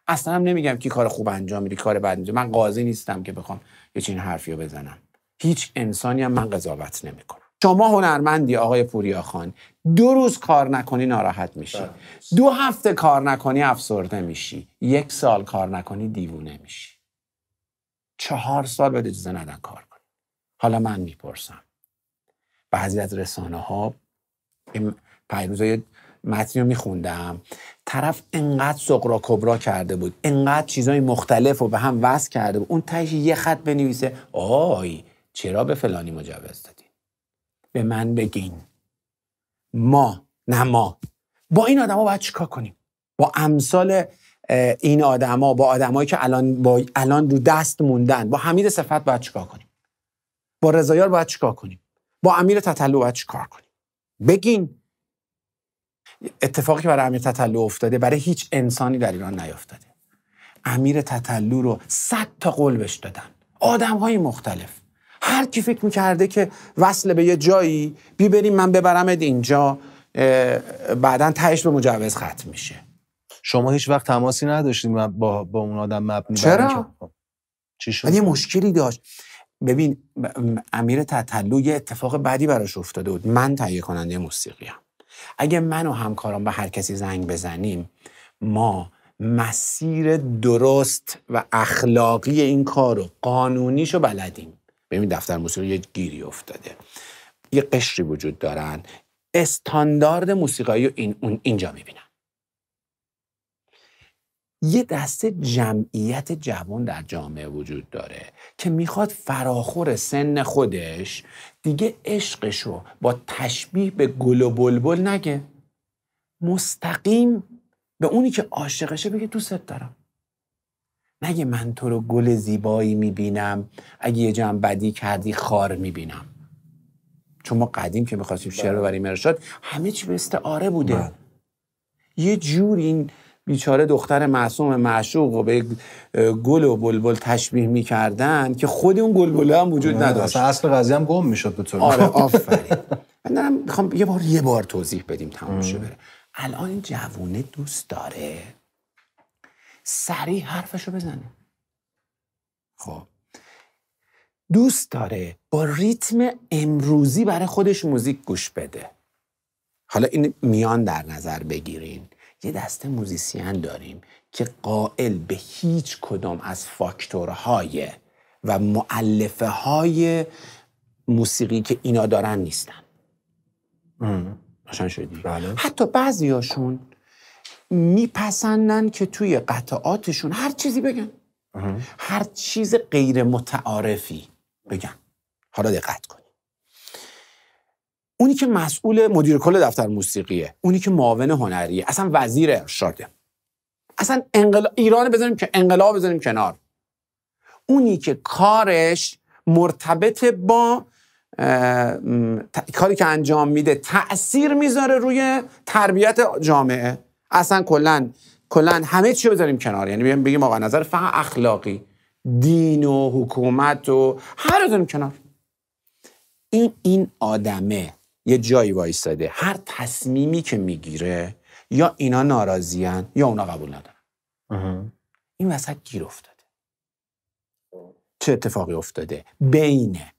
اصلا هم نمیگم کی کار خوب انجام میده کار بد من قاضی نیستم که بخوام یه چین حرفی رو بزنم هیچ انسانی هم من قضاوت نمیکنم شما هنرمندی آقای پوریا خان دو روز کار نکنی ناراحت میشی بله. دو هفته کار نکنی افسرده میشی یک سال کار نکنی دیوونه میشی چهار سال بده اجازه ندن کار کنی حالا من میپرسم بعضی از رسانه ها پیروزای متنی رو میخوندم طرف انقدر سقرا کبرا کرده بود انقدر چیزهای مختلف رو به هم وصل کرده بود اون تهش یه خط بنویسه آی چرا به فلانی مجوز دادی به من بگین ما نه ما با این آدما باید چیکار کنیم با امثال این آدما با آدمایی که الان با الان رو دست موندن با حمید صفت باید چیکار کنیم با رضایار باید چیکار کنیم با امیر تطلو باید چیکار کنیم بگین اتفاقی که برای امیر تطلو افتاده برای هیچ انسانی در ایران نیافتاده امیر تطلو رو صد تا قلبش دادن آدم های مختلف هر کی فکر میکرده که وصل به یه جایی بی بریم من ببرمت اینجا بعدا تهش به مجوز ختم میشه شما هیچ وقت تماسی نداشتیم با, با اون آدم مبنی چرا؟ خب. چی شد؟ یه مشکلی داشت ببین امیر تطلو یه اتفاق بدی براش افتاده بود من تهیه کننده موسیقی اگه من و همکاران به هر کسی زنگ بزنیم ما مسیر درست و اخلاقی این کار رو قانونیش رو بلدیم ببین دفتر موسیقی یه گیری افتاده یه قشری وجود دارن استاندارد موسیقایی رو این اون اینجا میبینن یه دسته جمعیت جوان در جامعه وجود داره که میخواد فراخور سن خودش دیگه عشقشو با تشبیه به گل و بلبل نگه مستقیم به اونی که عاشقشه بگه دوست دارم نگه من تو رو گل زیبایی میبینم اگه یه جمع بدی کردی خار میبینم چون ما قدیم که میخواستیم شعر بله. ببریم ارشاد همه چی به استعاره بوده بله. یه جور این بیچاره دختر معصوم معشوق و به گل و بلبل تشبیه میکردن که خود اون گلبله هم وجود آره، نداشت اصل قضیه هم گم میشد به طور آره آفرین من میخوام یه بار یه بار توضیح بدیم تمام شه بره الان این جوونه دوست داره سریع حرفشو بزنه خب دوست داره با ریتم امروزی برای خودش موزیک گوش بده حالا این میان در نظر بگیرین یه دسته موزیسین داریم که قائل به هیچ کدام از فاکتورهای و معلفه های موسیقی که اینا دارن نیستن شدی بله. حتی بعضیاشون میپسندن که توی قطعاتشون هر چیزی بگن هر چیز غیر متعارفی بگن حالا دقت کن اونی که مسئول مدیر کل دفتر موسیقیه اونی که معاون هنریه اصلا وزیر ارشاده اصلا انقل... ایران بزنیم که انقلاب بزنیم کنار اونی که کارش مرتبط با کاری که انجام میده تاثیر میذاره روی تربیت جامعه اصلا کلا کلا همه چی بذاریم کنار یعنی بگیم بگیم آقا نظر فقط اخلاقی دین و حکومت و هر بذاریم کنار این این آدمه یه جایی وایستاده هر تصمیمی که میگیره یا اینا ناراضیان یا اونا قبول ندارن این وسط گیر افتاده چه اتفاقی افتاده بینه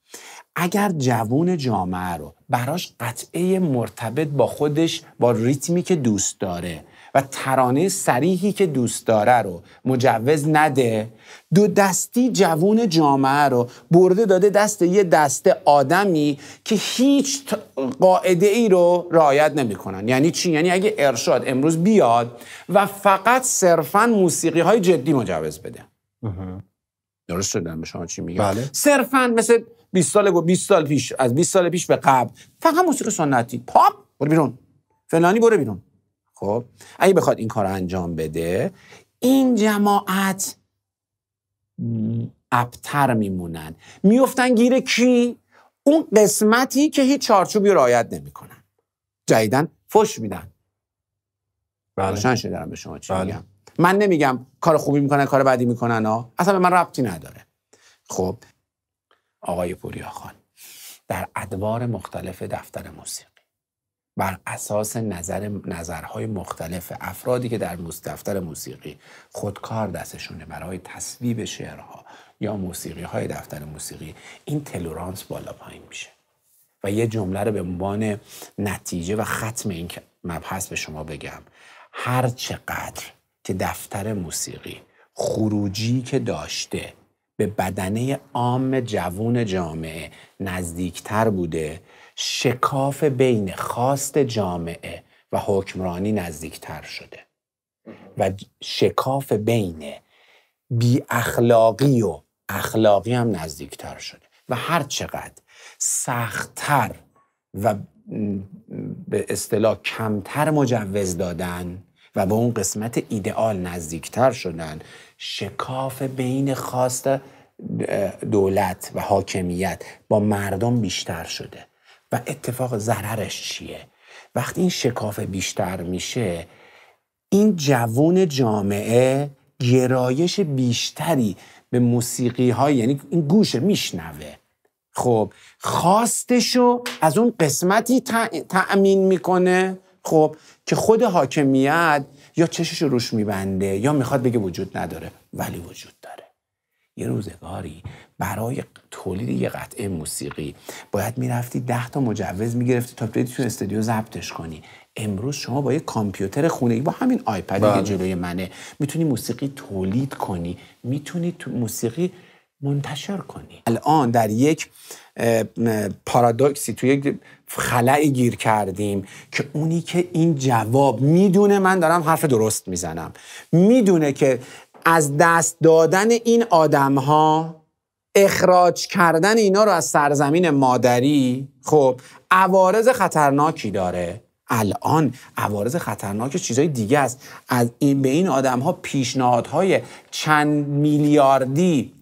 اگر جوون جامعه رو براش قطعه مرتبط با خودش با ریتمی که دوست داره و ترانه سریحی که دوست داره رو مجوز نده دو دستی جوون جامعه رو برده داده دست یه دست آدمی که هیچ قاعده ای رو رعایت نمیکنن یعنی چی یعنی اگه ارشاد امروز بیاد و فقط صرفا موسیقی های جدی مجوز بده درست شدن به شما چی میگم بله. صرفا مثل 20 سال 20 سال پیش از 20 سال پیش به قبل فقط موسیقی سنتی پاپ برو بیرون فلانی برو بیرون خب اگه بخواد این کار انجام بده این جماعت ابتر میمونن میفتن گیره کی اون قسمتی که هیچ چارچوبی رعایت نمیکنن جدیدن فش میدن بله دارم به شما چی بله. من نمیگم کار خوبی میکنن کار بدی میکنن ها اصلا به من ربطی نداره خب آقای پوریا خان در ادوار مختلف دفتر موسیقی بر اساس نظر نظرهای مختلف افرادی که در دفتر موسیقی خودکار دستشونه برای تصویب شعرها یا موسیقی های دفتر موسیقی این تلورانس بالا پایین میشه و یه جمله رو به عنوان نتیجه و ختم این مبحث به شما بگم هر چقدر که دفتر موسیقی خروجی که داشته به بدنه عام جوون جامعه نزدیکتر بوده شکاف بین خواست جامعه و حکمرانی نزدیکتر شده و شکاف بین بی اخلاقی و اخلاقی هم نزدیکتر شده و هر چقدر سختتر و به اصطلاح کمتر مجوز دادن و به اون قسمت ایدئال نزدیکتر شدن شکاف بین خواست دولت و حاکمیت با مردم بیشتر شده و اتفاق ضررش چیه وقتی این شکاف بیشتر میشه این جوون جامعه گرایش بیشتری به موسیقی های یعنی این گوشه میشنوه خب خواستشو از اون قسمتی تأمین میکنه خب که خود حاکمیت یا چشش روش میبنده یا میخواد بگه وجود نداره ولی وجود داره یه روزگاری برای تولید یه قطعه موسیقی باید میرفتی 10 تا مجوز میگرفتی تا بتونی تو استودیو ضبطش کنی امروز شما با یه کامپیوتر خونه با همین آیپدی که بله. جلوی منه میتونی موسیقی تولید کنی میتونی تو موسیقی منتشر کنی الان در یک پارادوکسی توی یک خلعی گیر کردیم که اونی که این جواب میدونه من دارم حرف درست میزنم میدونه که از دست دادن این آدم ها اخراج کردن اینا رو از سرزمین مادری خب عوارض خطرناکی داره الان عوارض خطرناک چیزهای دیگه است از این به این آدم ها پیشنهادهای چند میلیاردی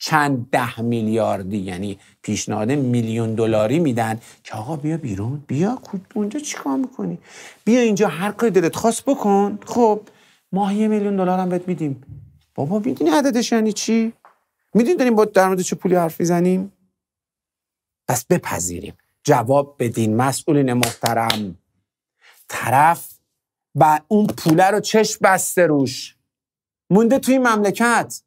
چند ده میلیاردی یعنی پیشنهاد میلیون دلاری میدن که آقا بیا بیرون بیا اونجا چیکار میکنی بیا اینجا هر کاری دلت خواست بکن خب ماهی میلیون دلار هم بهت میدیم بابا میدونی عددش یعنی چی میدونید داریم با در مورد چه پولی حرف میزنیم پس بپذیریم جواب بدین مسئولین محترم طرف و اون پوله رو چشم بسته روش مونده توی مملکت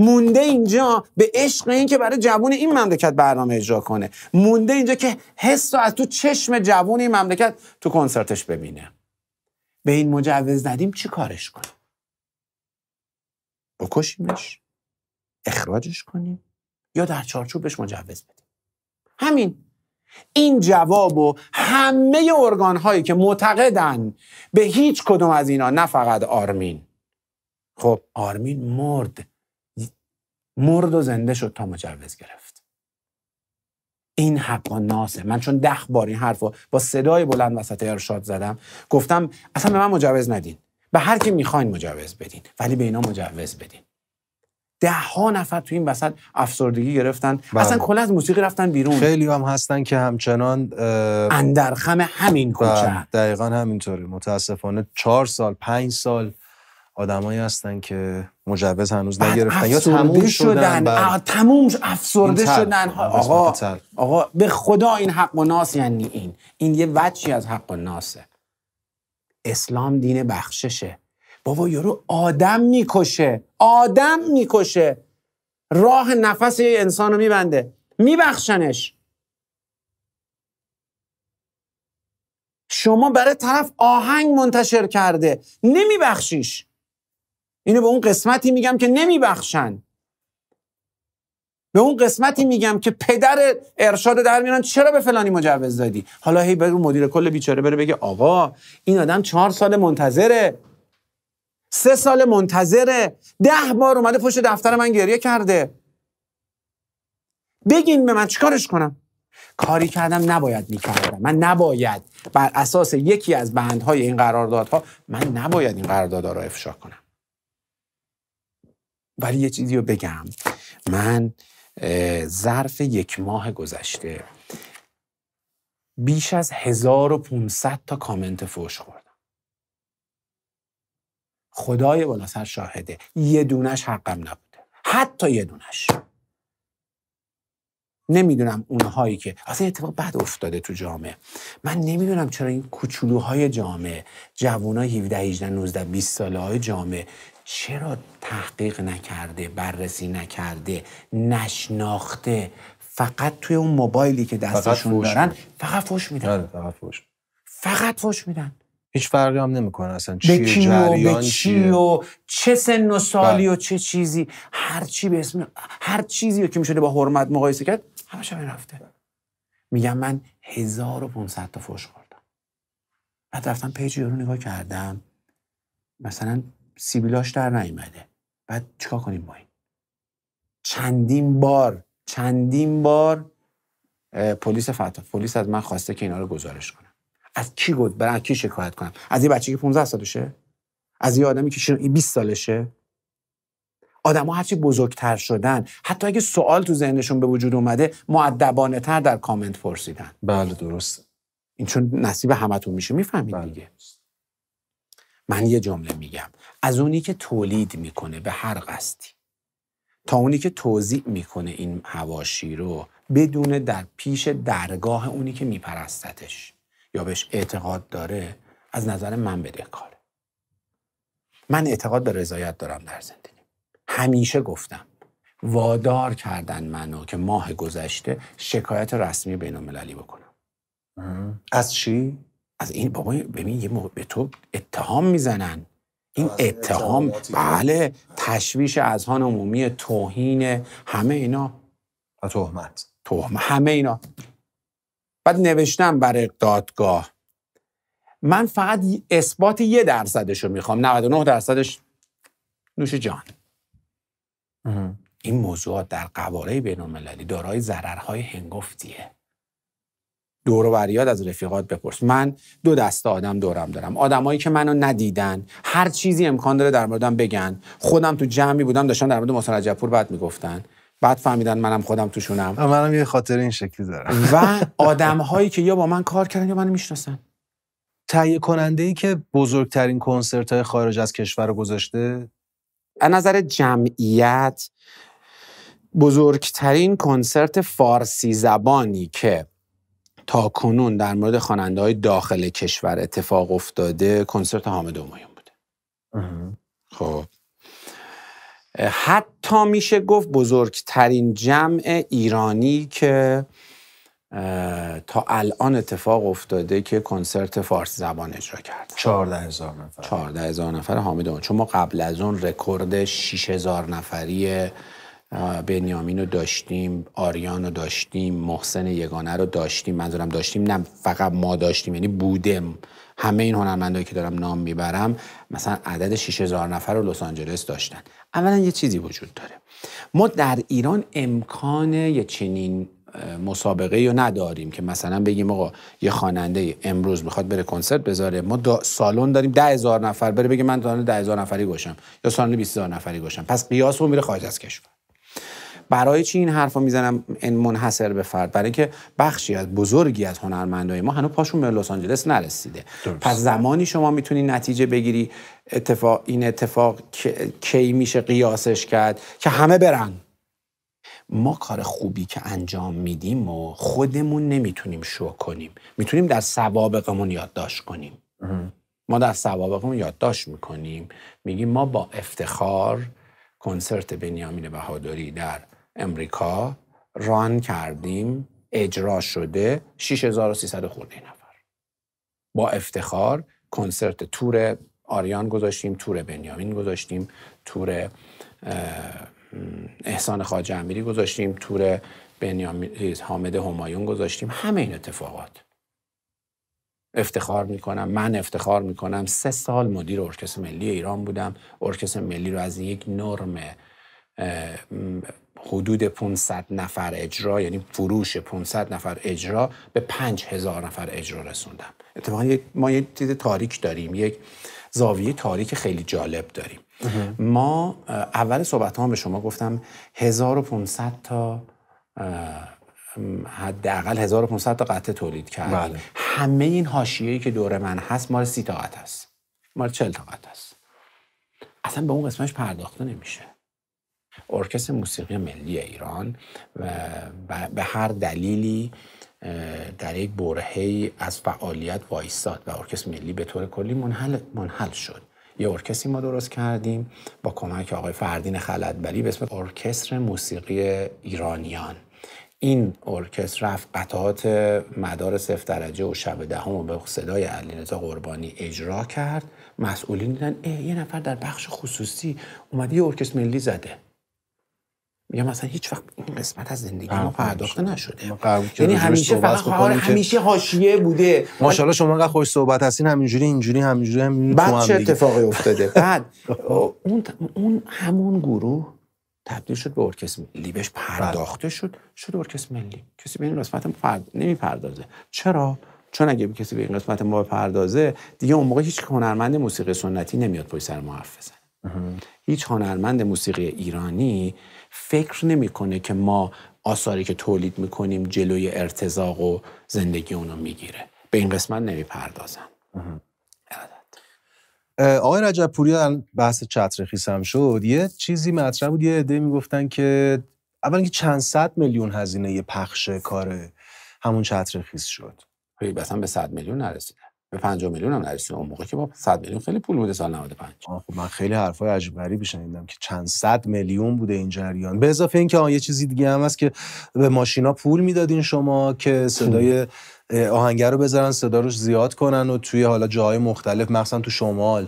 مونده اینجا به عشق این که برای جوون این مملکت برنامه اجرا کنه مونده اینجا که حس رو از تو چشم جوون این مملکت تو کنسرتش ببینه به این مجوز ندیم چی کارش کنیم بکشیمش اخراجش کنیم یا در چارچوبش مجوز بدیم همین این جواب و همه ارگان هایی که معتقدن به هیچ کدوم از اینا نه فقط آرمین خب آرمین مرد مرد و زنده شد تا مجوز گرفت این حقا ناسه من چون ده بار این حرف رو با صدای بلند وسط ارشاد زدم گفتم اصلا به من مجوز ندین به هر کی میخواین مجوز بدین ولی به اینا مجوز بدین ده ها نفر تو این وسط افسردگی گرفتن بله. اصلا کلا از موسیقی رفتن بیرون خیلی هم هستن که همچنان اندرخم همین کوچه بله، دقیقا همینطوره متاسفانه چهار سال پنج سال آدمایی هستن که مجوز هنوز نگرفتن یا تموم شدن, شدن. بله. تموم افسرده شدن آقا آقا به خدا این حق و ناس یعنی این این یه وچی از حق و ناسه اسلام دین بخششه بابا یارو آدم میکشه آدم میکشه راه نفس یه انسان رو میبنده میبخشنش شما برای طرف آهنگ منتشر کرده نمیبخشیش اینو به اون قسمتی میگم که نمیبخشن به اون قسمتی میگم که پدر ارشاد در میرن چرا به فلانی مجوز دادی حالا هی بگو مدیر کل بیچاره بره بگه آقا این آدم چهار سال منتظره سه سال منتظره ده بار اومده پشت دفتر من گریه کرده بگین به من چیکارش کنم کاری کردم نباید میکردم من نباید بر اساس یکی از بندهای این قراردادها من نباید این قراردادها رو افشا کنم ولی یه چیزی رو بگم من ظرف یک ماه گذشته بیش از 1500 تا کامنت فوش خوردم خدای بالا سر شاهده یه دونش حقم نبوده حتی یه دونش نمیدونم اونهایی که اصلا اتفاق بعد افتاده تو جامعه من نمیدونم چرا این کوچولوهای جامعه جوانای 17 18 19 20 ساله های جامعه چرا تحقیق نکرده بررسی نکرده نشناخته فقط توی اون موبایلی که دستشون دارن فقط فوش میدن آره، فقط فوش فقط فوش میدن هیچ فرقی هم نمیکنه اصلا چیه جریان به چی و چه سن و سالی بله. و چه چیزی هر چی به اسم هر چیزی که میشده با حرمت مقایسه کرد همش همین رفته میگم من 1500 تا فوش خوردم بعد رفتم پیج رو نگاه کردم مثلا سیبیلاش در نیومده بعد چیکار کنیم با این چندین بار چندین بار پلیس فتا پلیس از من خواسته که اینا رو گزارش کنم از کی گفت برای کی شکایت کنم از یه بچه که 15 سالشه از یه آدمی که 20 سالشه ها هرچی بزرگتر شدن حتی اگه سوال تو ذهنشون به وجود اومده معدبانه تر در کامنت پرسیدن بله درست این چون نصیب همتون میشه میفهمید بله. دیگه من یه جمله میگم از اونی که تولید میکنه به هر قصدی تا اونی که توضیح میکنه این هواشی رو بدون در پیش درگاه اونی که میپرستتش بهش اعتقاد داره از نظر من کاره من اعتقاد به رضایت دارم در زندگی همیشه گفتم وادار کردن منو که ماه گذشته شکایت رسمی بین المللی بکنم از چی؟ از این بابا ببین یه به تو اتهام میزنن این اتهام بله تشویش اذهان عمومی توهین همه اینا تهمت تهمت همه اینا بعد نوشتم برای دادگاه من فقط اثبات یه درصدش رو میخوام 99 درصدش نوش جان این موضوعات در قواره بین المللی دارای ضررهای هنگفتیه دور و بریاد از رفیقات بپرس من دو دسته آدم دورم دارم آدمایی که منو ندیدن هر چیزی امکان داره در موردم بگن خودم تو جمعی بودم داشتن در مورد رجب پور بعد میگفتن بعد فهمیدن منم خودم توشونم منم یه خاطر این شکلی دارم و آدم هایی که یا با من کار کردن یا منو میشناسن تهیه کننده ای که بزرگترین کنسرت های خارج از کشور رو گذاشته از نظر جمعیت بزرگترین کنسرت فارسی زبانی که تا کنون در مورد خواننده های داخل کشور اتفاق افتاده کنسرت حامد اومایون بوده خب حتی میشه گفت بزرگترین جمع ایرانی که تا الان اتفاق افتاده که کنسرت فارس زبان اجرا کرد 14 هزار نفر 14 نفر حامد چون ما قبل از اون رکورد 6 هزار نفری بنیامین رو داشتیم آریان رو داشتیم محسن یگانه رو داشتیم منظورم داشتیم نه فقط ما داشتیم یعنی بودم همه این هنرمندایی که دارم نام میبرم مثلا عدد 6000 نفر رو لس آنجلس داشتن اولا یه چیزی وجود داره ما در ایران امکان یه چنین مسابقه رو نداریم که مثلا بگیم آقا یه خواننده امروز میخواد بره کنسرت بذاره ما سالن داریم ده هزار نفر بره بگه من سالن ده هزار نفری باشم یا سالن بیست زار نفری باشم پس قیاس رو میره خارج از کشور برای چی این حرفو میزنم منحصر به فرد برای اینکه بخشی از بزرگی از هنرمندای ما هنوز پاشون به لس آنجلس نرسیده پس زمانی شما میتونی نتیجه بگیری اتفاق این اتفاق کی میشه قیاسش کرد که همه برن ما کار خوبی که انجام میدیم و خودمون نمیتونیم شو کنیم میتونیم در سوابقمون یادداشت کنیم ما در سوابقمون یادداشت میکنیم میگیم ما با افتخار کنسرت بنیامین بهادری در امریکا ران کردیم اجرا شده 6300 خورده نفر با افتخار کنسرت تور آریان گذاشتیم تور بنیامین گذاشتیم تور احسان خاجه امیری گذاشتیم تور بنیامین حامد همایون گذاشتیم همه این اتفاقات افتخار میکنم من افتخار میکنم سه سال مدیر ارکستر ملی ایران بودم ارکستر ملی رو از یک نرم حدود 500 نفر اجرا یعنی فروش 500 نفر اجرا به 5000 نفر اجرا رسوندم اتفاقا ما یه چیز تاریک داریم یک زاویه تاریک خیلی جالب داریم ما اول صحبت ها به شما گفتم 1500 تا حداقل 1500 تا قطعه تولید کرد بله. همه این حاشیه‌ای که دور من هست مال 30 تا قطعه است مال 40 تا قطعه است اصلا به اون قسمتش پرداخته نمیشه ارکستر موسیقی ملی ایران و به هر دلیلی در یک ای از فعالیت وایستاد و ارکستر ملی به طور کلی منحل, منحل شد یه ارکستری ما درست کردیم با کمک آقای فردین خلدبری به اسم ارکستر موسیقی ایرانیان این ارکستر رفت قطعات مدار صفر درجه و شب دهم و به صدای علیرضا قربانی اجرا کرد مسئولین دیدن یه نفر در بخش خصوصی اومده یه ارکستر ملی زده یا مثلا هیچ وقت این قسمت از زندگی ما پرداخته نشده یعنی همیشه فقط همیشه حاشیه بوده ماشاءالله شما انقدر خوش صحبت هستین همینجوری اینجوری همینجوری همینجوری بعد چه اتفاقی افتاده بعد اون اون همون گروه تبدیل شد به ارکستر ملی بهش بله. پرداخته شد شد ارکستر ملی کسی به این قسمت فرد نمیپردازه چرا چون اگه کسی به این قسمت ما پردازه دیگه اون موقع هیچ هنرمند موسیقی سنتی نمیاد پای سر ما هیچ هنرمند موسیقی ایرانی فکر نمیکنه که ما آثاری که تولید میکنیم جلوی ارتزاق و زندگی اونو میگیره به این قسمت نمیپردازم آقای رجب پوری بحث چتر خیسم شد یه چیزی مطرح بود یه عده میگفتن که اول که چند صد میلیون هزینه یه پخش کار همون خیس شد حقیقتا به صد میلیون نرسیده به 50 میلیون هم نرسید اون موقع که با 100 میلیون خیلی پول بوده سال 95 خب من خیلی حرفای عجیب غریبی شنیدم که چند صد میلیون بوده این جریان به اضافه اینکه یه چیزی دیگه هم هست که به ماشینا پول میدادین شما که صدای آهنگر رو بذارن صدا روش زیاد کنن و توی حالا جاهای مختلف مخصوصا تو شمال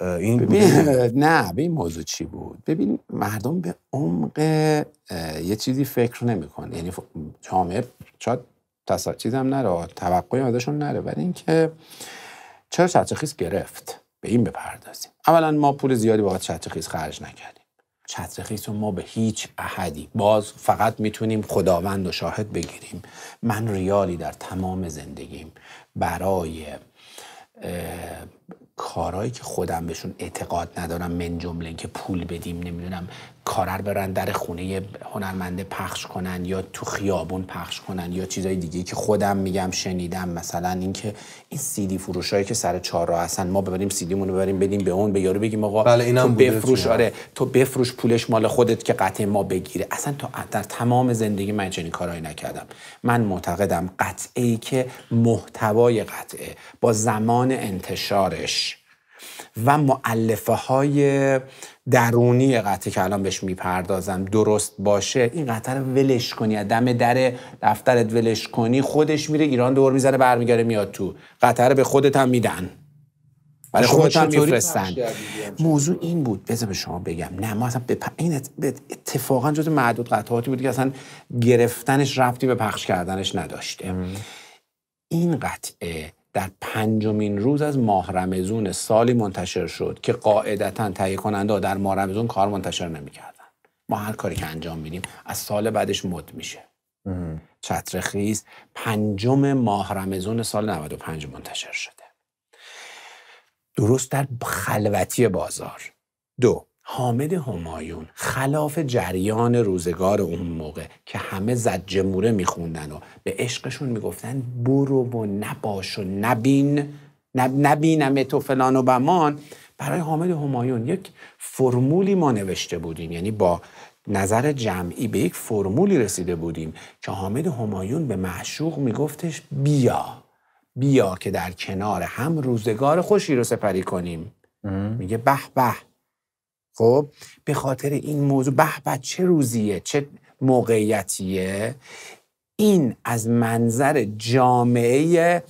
این ببین نه به این موضوع چی بود ببین مردم به عمق یه چیزی فکر نمیکنه یعنی جامعه چا تصاد چیزم نره توقعی ازشون نره ولی اینکه چرا چطرخیز گرفت به این بپردازیم اولا ما پول زیادی بابت خیز خرج نکردیم چترخیز رو ما به هیچ احدی باز فقط میتونیم خداوند و شاهد بگیریم من ریالی در تمام زندگیم برای کارهایی که خودم بهشون اعتقاد ندارم من جمله که پول بدیم نمیدونم کارر برن در خونه هنرمنده پخش کنن یا تو خیابون پخش کنن یا چیزای دیگه که خودم میگم شنیدم مثلا اینکه این سیدی فروشایی که سر چهار راه هستن ما ببریم سیدیمون رو ببریم بدیم به اون به یارو بگیم آقا بله، تو بفروش آره تو بفروش پولش مال خودت که قطع ما بگیره اصلا تو در تمام زندگی من چنین کارایی نکردم من معتقدم قطعه ای که محتوای قطعه با زمان انتشارش و معلفه های درونی قطعه که الان بهش میپردازم درست باشه این قطعه رو ولش کنی دم در دفترت ولش کنی خودش میره ایران دور میزنه برمیگره میاد تو قطعه رو به خودت هم میدن برای خودت هم میفرستن موضوع این بود بذار به شما بگم نه ما اصلا به این اتفاقا جز معدود قطعاتی بود که اصلا گرفتنش رفتی به پخش کردنش نداشته این قطعه در پنجمین روز از ماه رمزون سالی منتشر شد که قاعدتا تهیه کننده در ماه رمزون کار منتشر نمیکردن ما هر کاری که انجام میدیم از سال بعدش مد میشه چترخیز پنجم ماه رمزون سال 95 منتشر شده درست در خلوتی بازار دو حامد همایون خلاف جریان روزگار اون موقع که همه زد جموره میخوندن و به عشقشون میگفتن برو و نباش و نبین نبینم تو فلان و بمان برای حامد همایون یک فرمولی ما نوشته بودیم یعنی با نظر جمعی به یک فرمولی رسیده بودیم که حامد همایون به معشوق میگفتش بیا بیا که در کنار هم روزگار خوشی رو سپری کنیم میگه به به خب به خاطر این موضوع به چه روزیه چه موقعیتیه این از منظر جامعه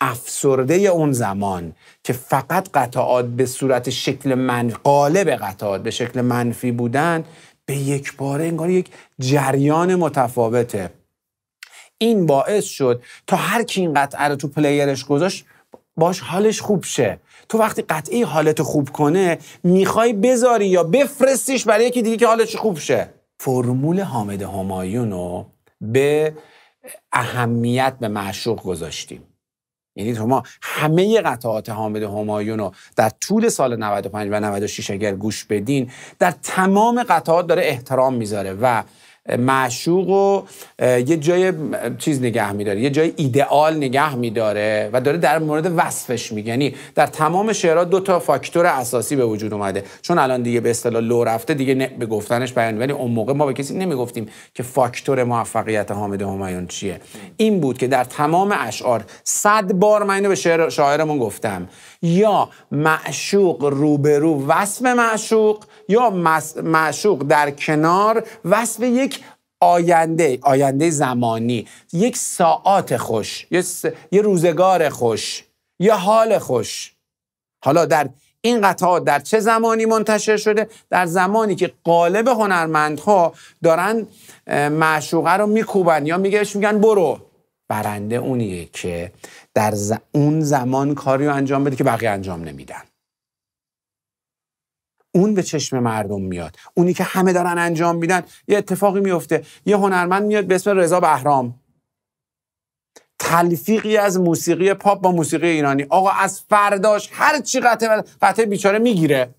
افسرده اون زمان که فقط قطعات به صورت شکل من قالب قطعات به شکل منفی بودن به یک بار انگار یک جریان متفاوته این باعث شد تا هر کی این قطعه رو تو پلیرش گذاشت باش حالش خوب شه تو وقتی قطعه حالت خوب کنه میخوای بذاری یا بفرستیش برای یکی دیگه که حالش خوب شه فرمول حامد همایون رو به اهمیت به معشوق گذاشتیم یعنی شما همه قطعات حامد همایون رو در طول سال 95 و 96 اگر گوش بدین در تمام قطعات داره احترام میذاره و معشوق و یه جای چیز نگه میداره یه جای ایدئال نگه میداره و داره در مورد وصفش میگه یعنی در تمام شعرها دو تا فاکتور اساسی به وجود اومده چون الان دیگه به اصطلاح لو رفته دیگه به گفتنش بیان ولی اون موقع ما به کسی نمیگفتیم که فاکتور موفقیت حامد همایون چیه این بود که در تمام اشعار صد بار من به شاعرمون گفتم یا معشوق روبرو وصف معشوق یا معشوق در کنار وصف یک آینده آینده زمانی یک ساعت خوش یه, روزگار خوش یه حال خوش حالا در این قطعات در چه زمانی منتشر شده در زمانی که قالب هنرمندها دارن معشوقه رو میکوبن یا میگهش میگن برو برنده اونیه که در اون زمان کاری رو انجام بده که بقیه انجام نمیدن اون به چشم مردم میاد اونی که همه دارن انجام میدن یه اتفاقی میفته یه هنرمند میاد به اسم رضا بهرام تلفیقی از موسیقی پاپ با موسیقی ایرانی آقا از فرداش هر چی قطعه قطعه بیچاره میگیره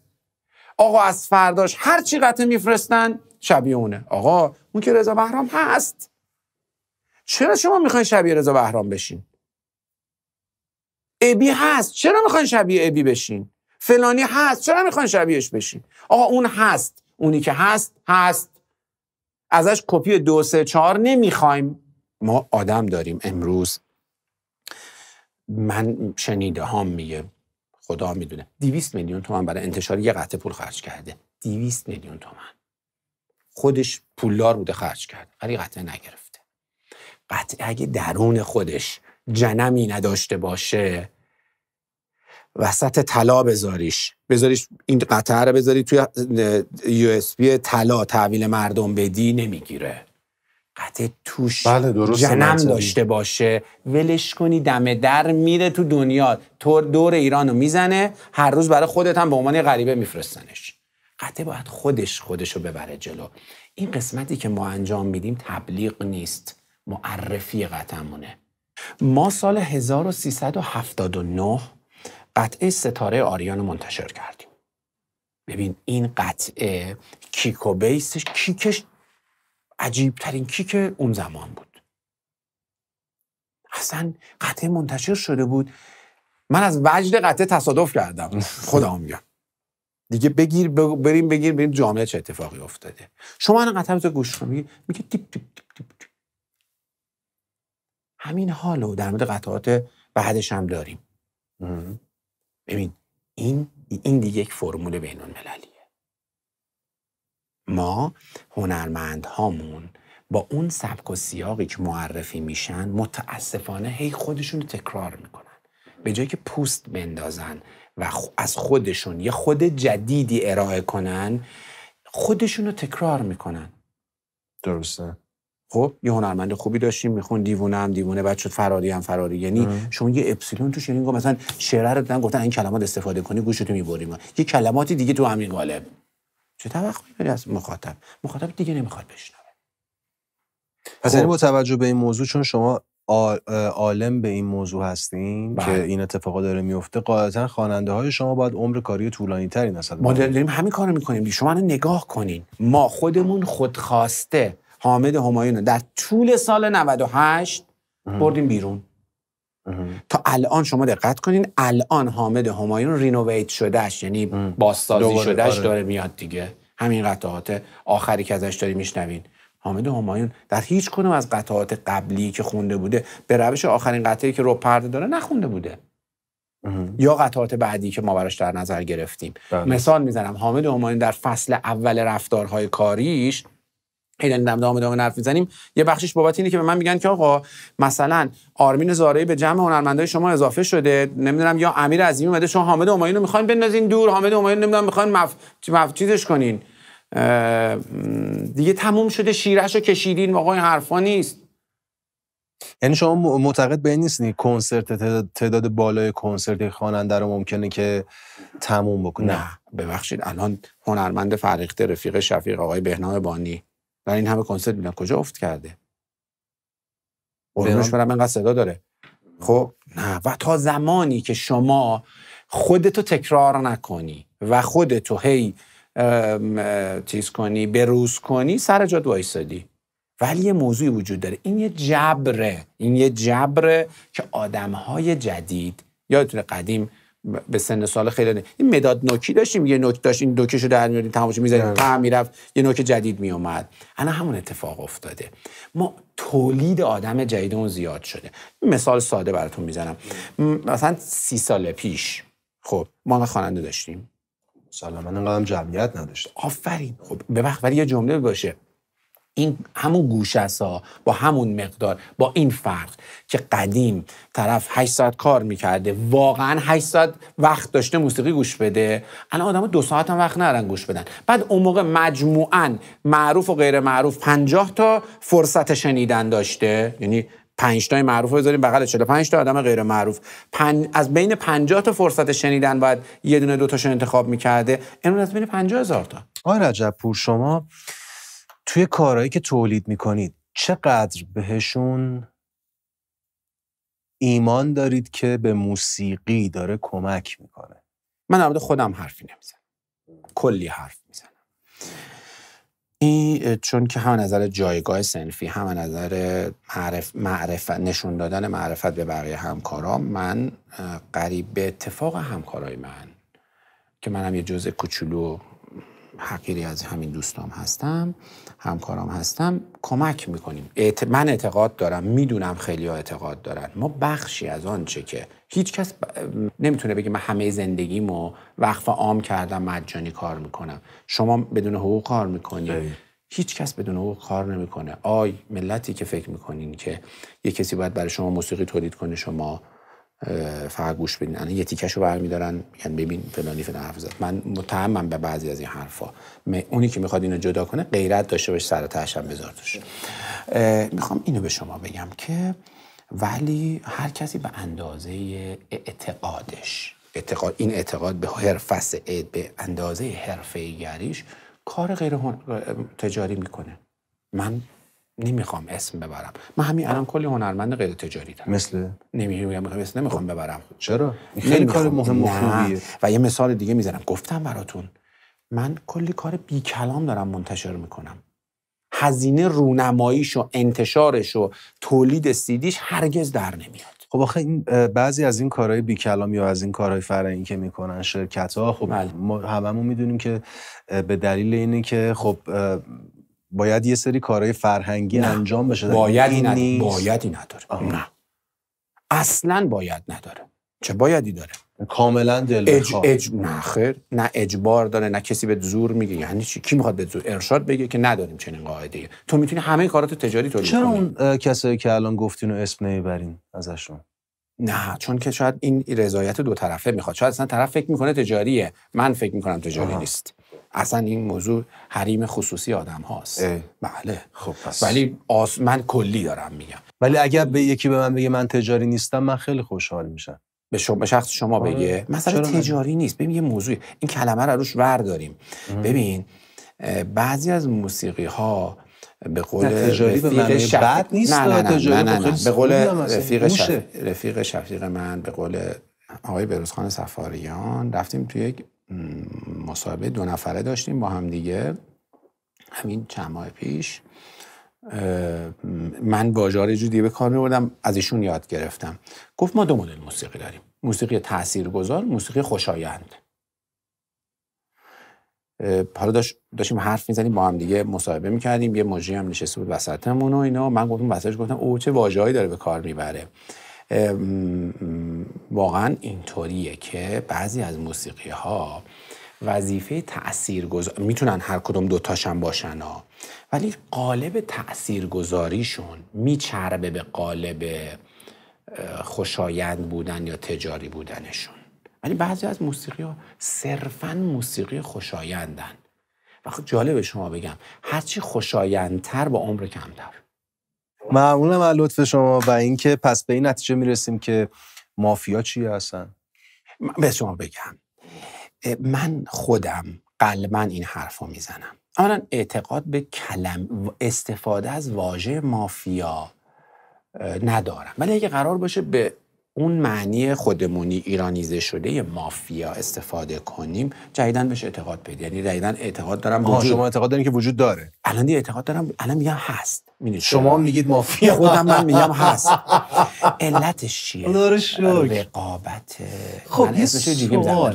آقا از فرداش هر چی قطعه میفرستن شبیه اونه آقا اون که رضا بهرام هست چرا شما میخواین شبیه رضا بهرام بشین ابی هست چرا میخواین شبیه ابی بشین فلانی هست چرا میخوان شبیهش بشین آقا اون هست اونی که هست هست ازش کپی دو سه چهار نمیخوایم ما آدم داریم امروز من شنیده هم میگه خدا میدونه دیویست میلیون تومن برای انتشار یه قطعه پول خرج کرده دیویست میلیون تومن خودش پولدار بوده خرج کرد ولی قطعه نگرفته قطعه اگه درون خودش جنمی نداشته باشه وسط طلا بذاریش بذاریش این قطعه رو بذاری توی یو اس بی طلا تحویل مردم بدی نمیگیره قطعه توش بله جنم داشته باشه ولش کنی دمه در میره تو دنیا دور دور ایرانو میزنه هر روز برای خودت هم به عنوان غریبه میفرستنش قطعه باید خودش خودشو ببره جلو این قسمتی که ما انجام میدیم تبلیغ نیست معرفی قطعمونه ما سال 1379 قطعه ستاره آریان رو منتشر کردیم ببین این قطعه کیکو بیسش کیکش عجیب ترین کیک اون زمان بود اصلا قطعه منتشر شده بود من از وجد قطعه تصادف کردم خدا میگم دیگه بگیر بریم بگیر بریم جامعه چه اتفاقی افتاده شما الان قطعه تو گوش کنید میگه تیپ تیپ تیپ تیپ همین حالو در مورد قطعات بعدش هم داریم ببین این این دیگه یک فرمول بینون المللیه ما هنرمندهامون با اون سبک و سیاقی که معرفی میشن متاسفانه هی خودشون رو تکرار میکنن به جایی که پوست بندازن و از خودشون یه خود جدیدی ارائه کنن خودشون رو تکرار میکنن درسته خب یه هنرمند خوبی داشتیم میخون دیوونه هم دیوونه بعد شد فراری هم فراری یعنی شما یه اپسیلون تو گفت مثلا شعر رو دادن گفتن این کلمات استفاده کنی تو میبریم یه کلماتی دیگه تو همین قالب چه توقعی داری از مخاطب مخاطب دیگه نمیخواد بشنوه پس یعنی خب. با توجه به این موضوع چون شما عالم به این موضوع هستیم بله. که این اتفاقا داره میفته قاعدتا خواننده های شما باید عمر کاری طولانی تری نسبت ما داریم همین کارو میکنیم شما رو نگاه کنین ما خودمون خودخواسته حامد همایون در طول سال 98 بردیم بیرون تا الان شما دقت کنین الان حامد همایون رینوویت شدهش یعنی بازسازی شدهش آره. داره میاد دیگه همین قطعات آخری که ازش داری میشنوین حامد همایون در هیچ کدوم از قطعات قبلی که خونده بوده به روش آخرین قطعه که رو پرده داره نخونده بوده یا قطعات بعدی که ما براش در نظر گرفتیم بله. مثال میزنم حامد همایون در فصل اول رفتارهای کاریش هی داریم دام دام حرف یه بخشش بابت اینه که به من میگن که آقا مثلا آرمین زارعی به جمع هنرمندای شما اضافه شده نمیدونم یا امیر عظیمی اومده شما حامد همایون رو میخواین بندازین دور حامد همایون نمیدونم میخواین مف... مف... چیزش کنین دیگه تموم شده شیرهشو کشیدین واقعا این حرفا نیست یعنی شما معتقد به این نیستین کنسرت تعداد بالای کنسرت خواننده رو ممکنه که تموم بکنه نه ببخشید الان هنرمند فرهیخته رفیق شفیق آقای بهنام بانی من این همه کنسرت میدم کجا افت کرده اونوش برم اینقدر صدا داره خب نه و تا زمانی که شما خودتو تکرار نکنی و خودتو هی چیز کنی بروز کنی سر جاد وایستادی ولی یه موضوعی وجود داره این یه جبره این یه جبره که آدمهای جدید یادتونه قدیم به سن سال خیلی نه. این مداد نوکی داشتیم یه نوک داشت این دوکشو در میاریم تماشا میزدیم تا بله. میرفت یه نوک جدید میومد الان همون اتفاق افتاده ما تولید آدم جدیدمون زیاد شده مثال ساده براتون میزنم مثلا سی سال پیش خب ما خواننده داشتیم سلام من هم جمعیت نداشت آفرین خب به وقت ولی یه جمله باشه این همون گوشه ها با همون مقدار با این فرق که قدیم طرف 8 ساعت کار میکرده واقعا 8 ساعت وقت داشته موسیقی گوش بده الان آدم دو ساعت هم وقت ندارن گوش بدن بعد اون موقع مجموعا معروف و غیر معروف 50 تا فرصت شنیدن داشته یعنی 5 تای معروف رو بذاریم بغل 45 تا آدم غیر معروف از بین 50 تا فرصت شنیدن باید یه دونه دو تاشون انتخاب میکرده امروز از بین 50 هزار تا آره رجب پور شما توی کارهایی که تولید میکنید چقدر بهشون ایمان دارید که به موسیقی داره کمک میکنه من البته خودم حرفی نمیزنم کلی حرف میزنم این چون که هم نظر جایگاه سنفی هم نظر معرف، معرفت نشون دادن معرفت به بقیه همکارا من قریب به اتفاق همکارای من که منم یه جزء کوچولو حقیری از همین دوستام هستم همکارام هستم کمک میکنیم من اعتقاد دارم میدونم خیلی اعتقاد دارن ما بخشی از آنچه که هیچکس ب... نمیتونه بگه من همه زندگیمو وقف عام کردم مجانی کار میکنم شما بدون حقوق کار میکنی هیچ کس بدون حقوق کار نمیکنه آی ملتی که فکر میکنین که یه کسی باید برای شما موسیقی تولید کنه شما فقط گوش بدین الان یه رو برمیدارن یعنی ببین فلانی فلان حرف زد من متهمم به بعضی از این حرفا اونی که میخواد اینو جدا کنه غیرت داشته باشه سر هم بذار توش میخوام اینو به شما بگم که ولی هر کسی به اندازه اعتقادش این اعتقاد به حرفس به اندازه حرفه گریش کار غیر تجاری میکنه من نمیخوام اسم ببرم من همین الان کلی هنرمند غیر تجاری دارم مثل نمیگم اسم نمیخوام ببرم چرا خیلی کار مهم و و یه مثال دیگه میذارم گفتم براتون من کلی کار بی کلام دارم منتشر میکنم هزینه رونماییش و انتشارش و تولید سیدیش هرگز در نمیاد خب آخه این بعضی از این کارهای بیکلام یا از این کارهای فرهنگی که میکنن شرکت ها خب بله. ما هممون میدونیم که به دلیل اینه که خب باید یه سری کارهای فرهنگی انجام بشه باید این, نیست باید این نداره نه اصلا باید نداره چه بایدی داره کاملا دل اج... نه خیر نه اجبار داره نه کسی به زور میگه یعنی چی کی میخواد به زور ارشاد بگه که نداریم چنین قاعده تو میتونی همه کارات تجاری تولید چرا اون کسایی که الان گفتین و اسم نمیبرین ازشون نه چون که شاید این رضایت دو طرفه میخواد شاید اصلا طرف فکر میکنه تجاریه من فکر میکنم تجاری نیست اصلا این موضوع حریم خصوصی آدم هاست بله خب ولی من کلی دارم میگم ولی اگر به یکی به من بگه من تجاری نیستم من خیلی خوشحال میشم به شما شخص شما آره. بگه مثلا تجاری نیست ببین یه موضوع این کلمه رو روش داریم. ببین بعضی از موسیقی ها به قول تجاری به نیست به قول رفیق, شف... رفیق شفیق من به قول آقای بروزخان سفاریان رفتیم توی یک مصاحبه دو نفره داشتیم با هم دیگه همین چند ماه پیش من واژار جدی به کار میبردم از ایشون یاد گرفتم گفت ما دو مدل موسیقی داریم موسیقی تاثیرگذار موسیقی خوشایند حالا داشتیم حرف میزنیم با هم دیگه مصاحبه میکردیم یه مجری هم نشسته بود وسطمون و اینا من گفتم وسطش گفتم او چه واژه‌ای داره به کار میبره واقعا اینطوریه که بعضی از موسیقی ها وظیفه تاثیرگذار میتونن هر کدوم دوتاشم باشن ها ولی قالب تاثیرگذاریشون میچربه به قالب خوشایند بودن یا تجاری بودنشون ولی بعضی از موسیقی ها صرفا موسیقی خوشایندن و خب جالب شما بگم هرچی خوشایندتر با عمر کمتر ممنونم از لطف شما و اینکه پس به این نتیجه میرسیم که مافیا چی هستن به شما بگم من خودم قلبا این حرف میزنم اولا اعتقاد به کلم استفاده از واژه مافیا ندارم ولی اگه قرار باشه به اون معنی خودمونی ایرانیزه شده مافیا استفاده کنیم جدیدن بهش اعتقاد پیدا یعنی جدیدن اعتقاد دارم شما اعتقاد دارین که وجود داره الان دیگه اعتقاد دارم الان میگم هست شما, شما میگید مافیا خودم من میگم هست علتش چیه رقابت خب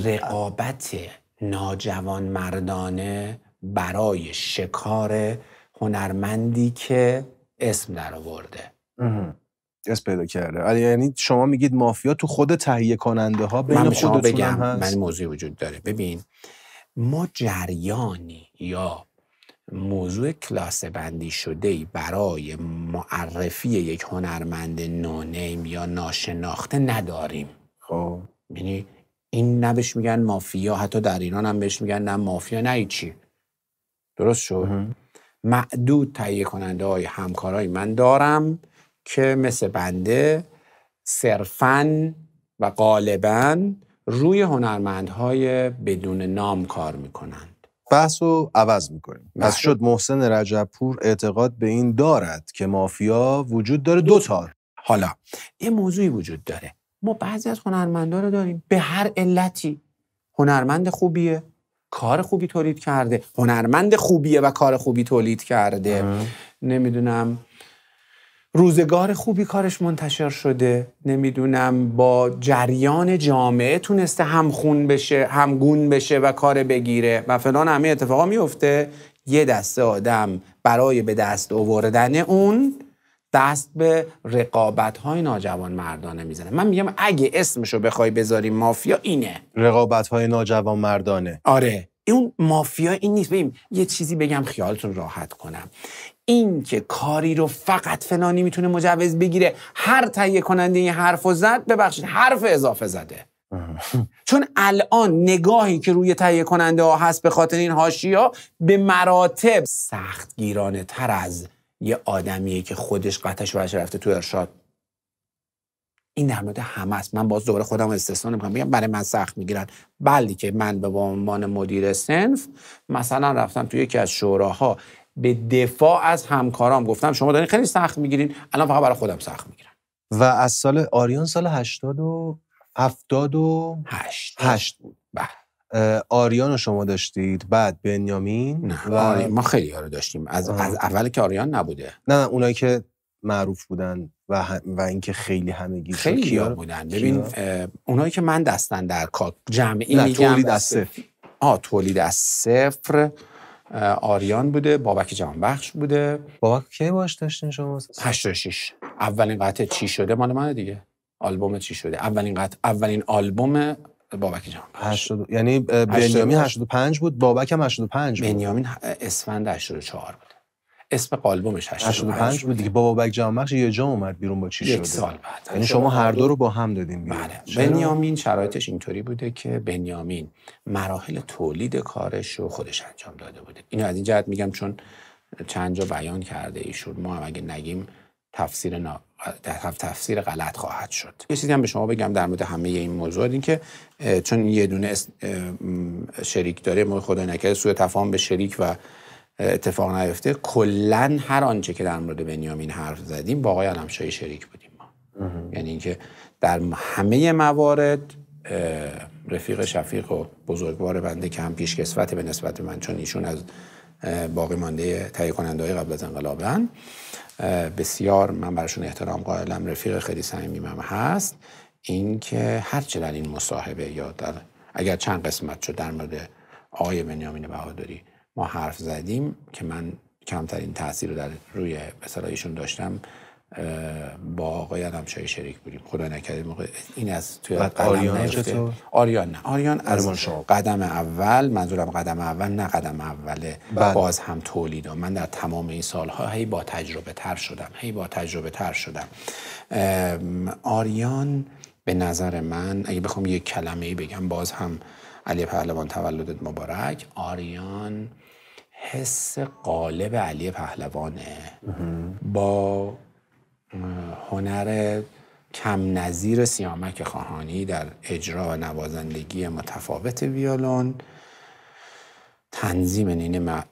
رقابت ناجوان مردانه برای شکار هنرمندی که اسم در آورده اس پیدا کرده یعنی شما میگید مافیا تو خود تهیه کننده ها بین من شما بگم من موضوع وجود داره ببین ما جریانی یا موضوع کلاس بندی شده برای معرفی یک هنرمند نونیم یا ناشناخته نداریم خب یعنی این نبش میگن مافیا حتی در ایران هم بهش میگن نه مافیا نه چی درست شد معدود تهیه کننده های همکارای من دارم که مثل بنده صرفا و غالبا روی هنرمندهای بدون نام کار میکنند بحث رو عوض میکنیم بله. پس شد محسن رجبپور اعتقاد به این دارد که مافیا وجود داره دو تار حالا یه موضوعی وجود داره ما بعضی از هنرمندا رو داریم به هر علتی هنرمند خوبیه کار خوبی تولید کرده هنرمند خوبیه و کار خوبی تولید کرده نمیدونم روزگار خوبی کارش منتشر شده نمیدونم با جریان جامعه تونسته همخون بشه همگون بشه و کار بگیره و فلان همه اتفاقا میفته یه دسته آدم برای به دست آوردن اون دست به رقابت های ناجوان مردانه میزنه من میگم اگه اسمشو بخوای بذاریم مافیا اینه رقابت های ناجوان مردانه آره اون مافیا این نیست ببین یه چیزی بگم خیالتون راحت کنم این که کاری رو فقط فلانی میتونه مجوز بگیره هر تهیه کننده این حرف و زد ببخشید حرف اضافه زده چون الان نگاهی که روی تهیه کننده ها هست به خاطر این هاشی ها به مراتب سخت گیرانه تر از یه آدمیه که خودش قطعش برش رفته تو ارشاد این در مورد همه است من باز دوباره خودم استثنا میکنم بگم برای من سخت میگیرن بلی که من به عنوان مدیر سنف مثلا رفتم توی یکی از شوراها به دفاع از همکارام گفتم شما دارین خیلی سخت میگیرین الان فقط برای خودم سخت میگیرم و از سال آریان سال 80 و 70 و 8 8 بود بله آریان رو شما داشتید بعد بنیامین و... ما خیلی ها داشتیم از, از اول که آریان نبوده نه نه اونایی که معروف بودن و, هم... و اینکه خیلی گیر خیلی کیا بودن ببین اونایی که من دستن در کار جمعی نه میگم تولید از صفر آ تولید از صفر آریان بوده بابک بخش بوده بابک کی باش داشتین شما 86 اولین قطعه چی شده مال من دیگه آلبوم چی شده اولین قطع اولین آلبوم بابک جان 80 یعنی بنیامین 85 بود بابک هم 85 بود بنیامین اسفند 84 بود اسم آلبومش 85 بود دیگه بابا بک بخش یه اومد بیرون با چی شده یک سال بعد یعنی شما خب، هر دو رو با هم دادیم بله. بنیامین شرایطش اینطوری بوده که بنیامین مراحل تولید کارش رو خودش انجام داده بوده اینو از این جهت میگم چون چند جا بیان کرده ایشون ما هم اگه نگیم تفسیر نا... غلط خواهد شد یه چیزی هم به شما بگم در مورد همه این موضوع این که چون یه دونه شریک داره ما خدا نکرده تفاهم به شریک و اتفاق نیفته کلا هر آنچه که در مورد بنیامین حرف زدیم با آقای علمشاهی شریک بودیم ما یعنی اینکه در همه موارد رفیق شفیق و بزرگوار بنده که هم پیش کسفت به نسبت من چون ایشون از باقی مانده تهیه کننده های قبل از انقلابن بسیار من برشون احترام قائلم رفیق خیلی هم هست اینکه هرچه در این مصاحبه یا در اگر چند قسمت شد در مورد آقای بنیامین بهادری ما حرف زدیم که من کمترین تاثیر رو در روی مثلا داشتم با آقای آدم شریک بودیم خدا نکرده این از توی قدم آریان آریان نه آریان قدم اول منظورم قدم اول نه قدم اوله باز هم تولید و من در تمام این سالها هی با تجربه تر شدم هی با تجربه تر شدم آریان به نظر من اگه بخوام یک کلمه ای بگم باز هم علی پهلوان تولدت مبارک آریان حس قالب علی پهلوانه با هنر کم نظیر سیامک خواهانی در اجرا و نوازندگی متفاوت ویولون تنظیم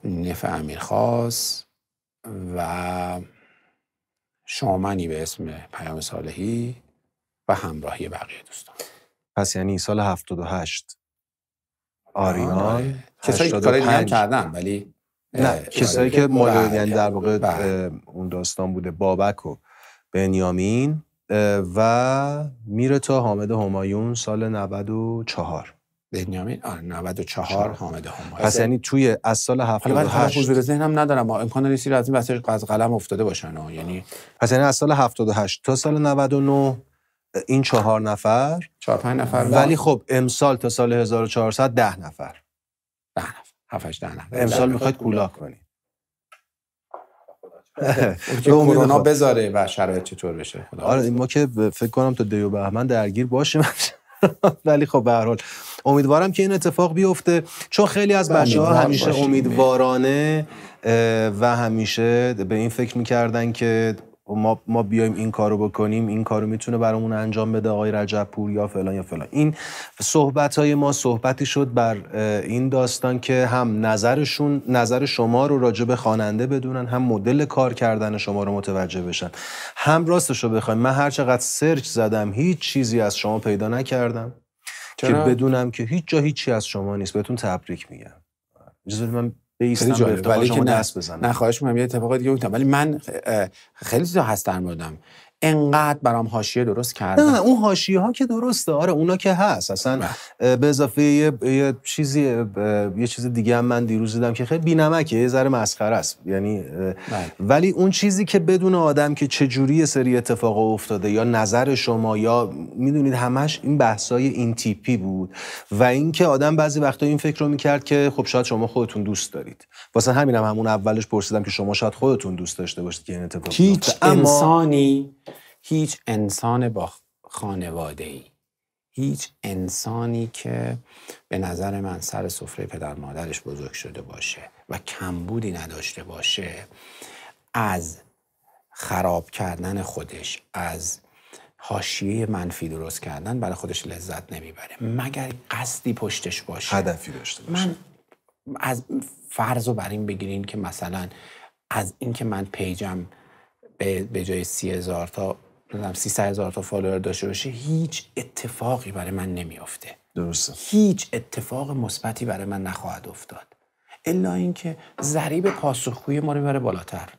امیر امیرخاص و شامنی به اسم پیام صالحی و همراهی بقیه دوستان پس یعنی سال 78 آریان آره. کسایی کاری دیگه کردن ولی نه کسایی آره. که مال بله، یعنی در بله، واقع بله. اون داستان بوده بابک و بنیامین و میره تا حامد همایون سال 94 بنیامین آره 94 حامد همایون پس خب. یعنی توی از سال 78 حالا حضور ذهنم ندارم با امکان نیست از این واسه از قلم افتاده باشن و یعنی پس یعنی از سال 78 تا سال 99 این چهار نفر چهار پنج نفر ولی خب امسال تا سال 1400 ده نفر ده نفر ده نفر امسال میخواید کولاک کنید که کرونا بذاره و شرایط چطور بشه آره ما که فکر کنم تا دیو بهمن درگیر باشیم ولی خب به هر حال امیدوارم که این اتفاق بیفته چون خیلی از بله، بچه ها همیشه امیدوارانه و همیشه به این فکر میکردن که ما ما بیایم این کارو بکنیم این کارو میتونه برامون انجام بده آقای رجب پور یا فلان یا فلان این صحبت های ما صحبتی شد بر این داستان که هم نظرشون نظر شما رو راجع به خواننده بدونن هم مدل کار کردن شما رو متوجه بشن هم راستش رو بخوایم من هر چقدر سرچ زدم هیچ چیزی از شما پیدا نکردم که بدونم که هیچ جا هیچی از شما نیست بهتون تبریک میگم اجازه من بیستم به ولی که نه نخواهش میکنم یه اتفاق دیگه گفتم ولی من خیلی زیاد هست در موردم انقدر برام حاشیه درست کرده. نه اون حاشیه ها که درسته آره اونا که هست اصلا بله. به اضافه یه, چیزی یه چیز دیگه هم من دیروز دیدم که خیلی بی‌نمکه یه ذره مسخره است یعنی بله. ولی اون چیزی که بدون آدم که چه جوری سری اتفاق افتاده یا نظر شما یا میدونید همش این بحثای این تیپی بود و اینکه آدم بعضی وقتا این فکر رو میکرد که خب شاید شما خودتون دوست دارید واسه همینم همون اولش پرسیدم که شما شاید خودتون دوست داشته باشید که این اتفاق انسانی هیچ انسان با خانواده ای هیچ انسانی که به نظر من سر سفره پدر مادرش بزرگ شده باشه و کمبودی نداشته باشه از خراب کردن خودش از حاشیه منفی درست کردن برای خودش لذت نمیبره مگر قصدی پشتش باشه هدفی داشته باشه من از فرض رو بر این بگیرین که مثلا از اینکه من پیجم به جای سی هزار تا نمیدونم 300 هزار تا فالوور داشته باشه هیچ اتفاقی برای من نمیافته درسته هیچ اتفاق مثبتی برای من نخواهد افتاد الا اینکه ذریب پاسخگویی ما رو میبره بالاتر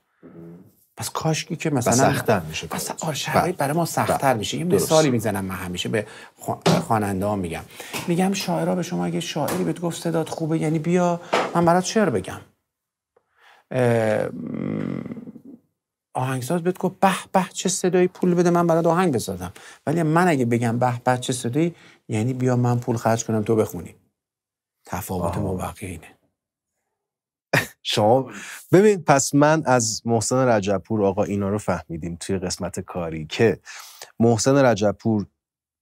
پس کاشکی که مثلا سخت‌تر میشه پس آره، شرایط بله. برای ما بله. سخت‌تر میشه یه مثالی میزنم من همیشه به خواننده ها میگم میگم شاعرها به شما اگه شاعری بهت گفت صدات خوبه یعنی بیا من برات شعر بگم آهنگساز بهت گفت به به چه صدایی پول بده من برات آهنگ بسازم ولی من اگه بگم به به چه صدایی یعنی بیا من پول خرج کنم تو بخونی تفاوت ما بقیه اینه شما ببین پس من از محسن رجبپور آقا اینا رو فهمیدیم توی قسمت کاری که محسن رجبپور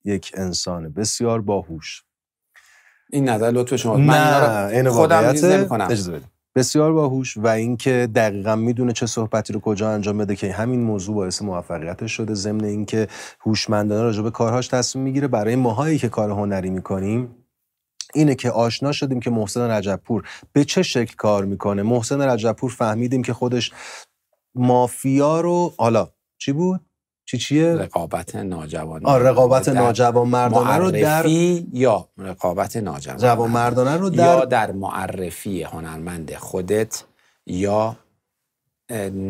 یک انسان بسیار باهوش این نظر لطف شما نه. من اینا رو خودم بسیار باهوش و اینکه دقیقا میدونه چه صحبتی رو کجا انجام بده که همین موضوع باعث موفقیتش شده ضمن اینکه هوشمندانه راجع به کارهاش تصمیم میگیره برای ماهایی که کار هنری میکنیم اینه که آشنا شدیم که محسن رجبپور به چه شکل کار میکنه محسن رجبپور فهمیدیم که خودش مافیا رو حالا چی بود چی چیه رقابت ناجوان آ رقابت ناجوان مردانه رو در یا رقابت ناجوان جوان رو در یا معرفی هنرمند خودت یا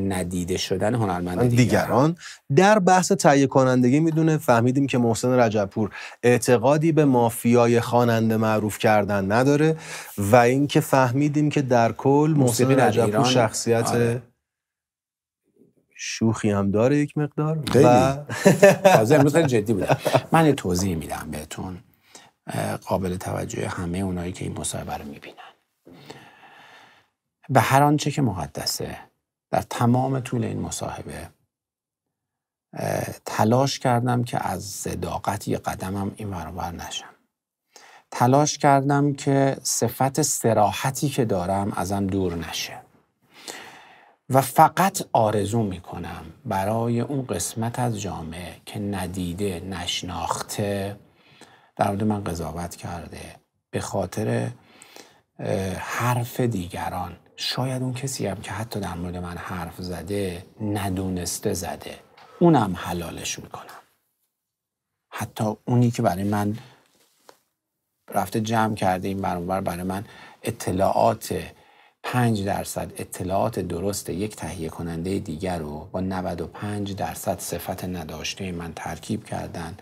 ندیده شدن هنرمند دیگران در بحث تهیه کنندگی میدونه فهمیدیم که محسن رجبپور اعتقادی به مافیای خواننده معروف کردن نداره و اینکه فهمیدیم که در کل محسن رجبپور شخصیت آره. شوخی هم داره یک مقدار خیلی خیلی جدی بوده من یه توضیح میدم بهتون قابل توجه همه اونایی که این مصاحبه رو میبینن به هر آنچه که مقدسه در تمام طول این مصاحبه تلاش کردم که از صداقت یه قدمم این برابر نشم تلاش کردم که صفت سراحتی که دارم ازم دور نشه و فقط آرزو میکنم برای اون قسمت از جامعه که ندیده نشناخته در مورد من قضاوت کرده به خاطر حرف دیگران شاید اون کسی هم که حتی در مورد من حرف زده ندونسته زده اونم حلالش میکنم حتی اونی که برای من رفته جمع کرده این برانبر برای من اطلاعات 5 درصد اطلاعات درست یک تهیه کننده دیگر رو با 95 درصد صفت نداشته من ترکیب کردن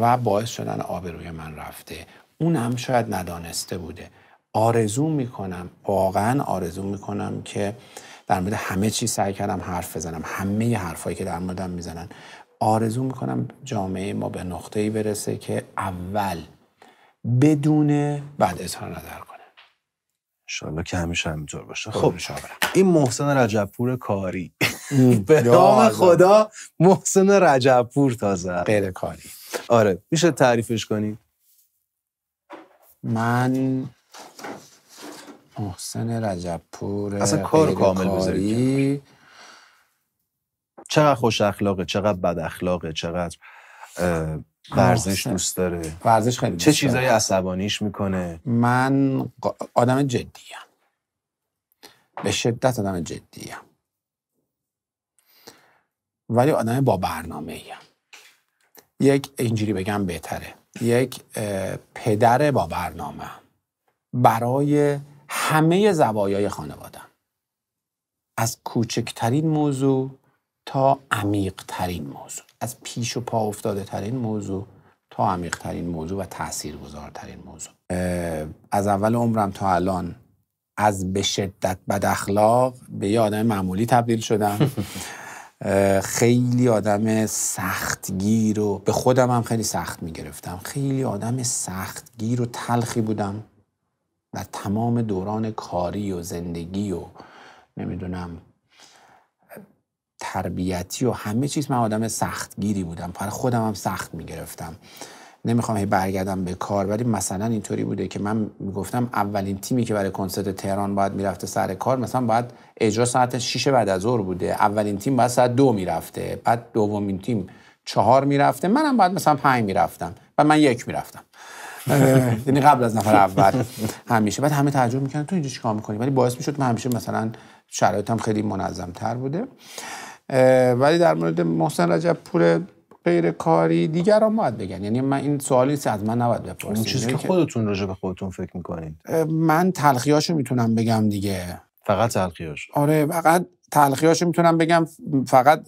و باعث شدن آبروی من رفته اون هم شاید ندانسته بوده آرزو میکنم واقعا آرزو میکنم که در مورد همه چی سعی کردم حرف بزنم همه حرفایی که در موردم میزنن آرزو میکنم جامعه ما به نقطه ای برسه که اول بدون بعد اظهار نظر انشالله که همیشه همینطور باشه خب, خب، این محسن رجبپور کاری به نام خدا محسن رجبپور تازه غیر بله، کاری آره میشه تعریفش کنی من محسن رجبپور اصلا کار کامل بذاری چقدر خوش اخلاقه چقدر بد اخلاقه چقدر ورزش دوست داره ورزش خیلی چه چیزایی عصبانیش میکنه من آدم جدیم به شدت آدم جدیم ولی آدم با برنامه ایم. یک اینجوری بگم بهتره یک پدر با برنامه برای همه زوایای خانوادم از کوچکترین موضوع تا عمیقترین موضوع از پیش و پا افتاده ترین موضوع تا عمیق ترین موضوع و تأثیر ترین موضوع از اول عمرم تا الان از به شدت بد اخلاق به یه آدم معمولی تبدیل شدم خیلی آدم سختگیر و به خودم هم خیلی سخت میگرفتم خیلی آدم سختگیر و تلخی بودم و تمام دوران کاری و زندگی و نمیدونم تربیتی و همه چیز من آدم سختگیری بودم پر خودم هم سخت میگرفتم نمیخوام هی برگردم به کار ولی مثلا اینطوری بوده که من میگفتم اولین تیمی که برای کنسرت تهران باید میرفته سر کار مثلا باید اجرا ساعت 6 بعد از ظهر بوده اولین تیم باید ساعت دو میرفته بعد دومین تیم چهار میرفته منم باید مثلا پنج میرفتم و من یک میرفتم یعنی قبل از نفر اول همیشه بعد همه تعجب میکنن تو اینجا چیکار میکنی ولی باعث میشد من همیشه مثلا شرایطم خیلی منظم تر بوده ولی در مورد محسن رجب پور غیر کاری هم باید بگن یعنی من این سوالی نیست از من نباید بپرسید اون چیزی یعنی که خودتون راجع به خودتون فکر میکنین من تلخیاشو میتونم بگم دیگه فقط تلخیاش آره فقط تلخیاشو میتونم بگم فقط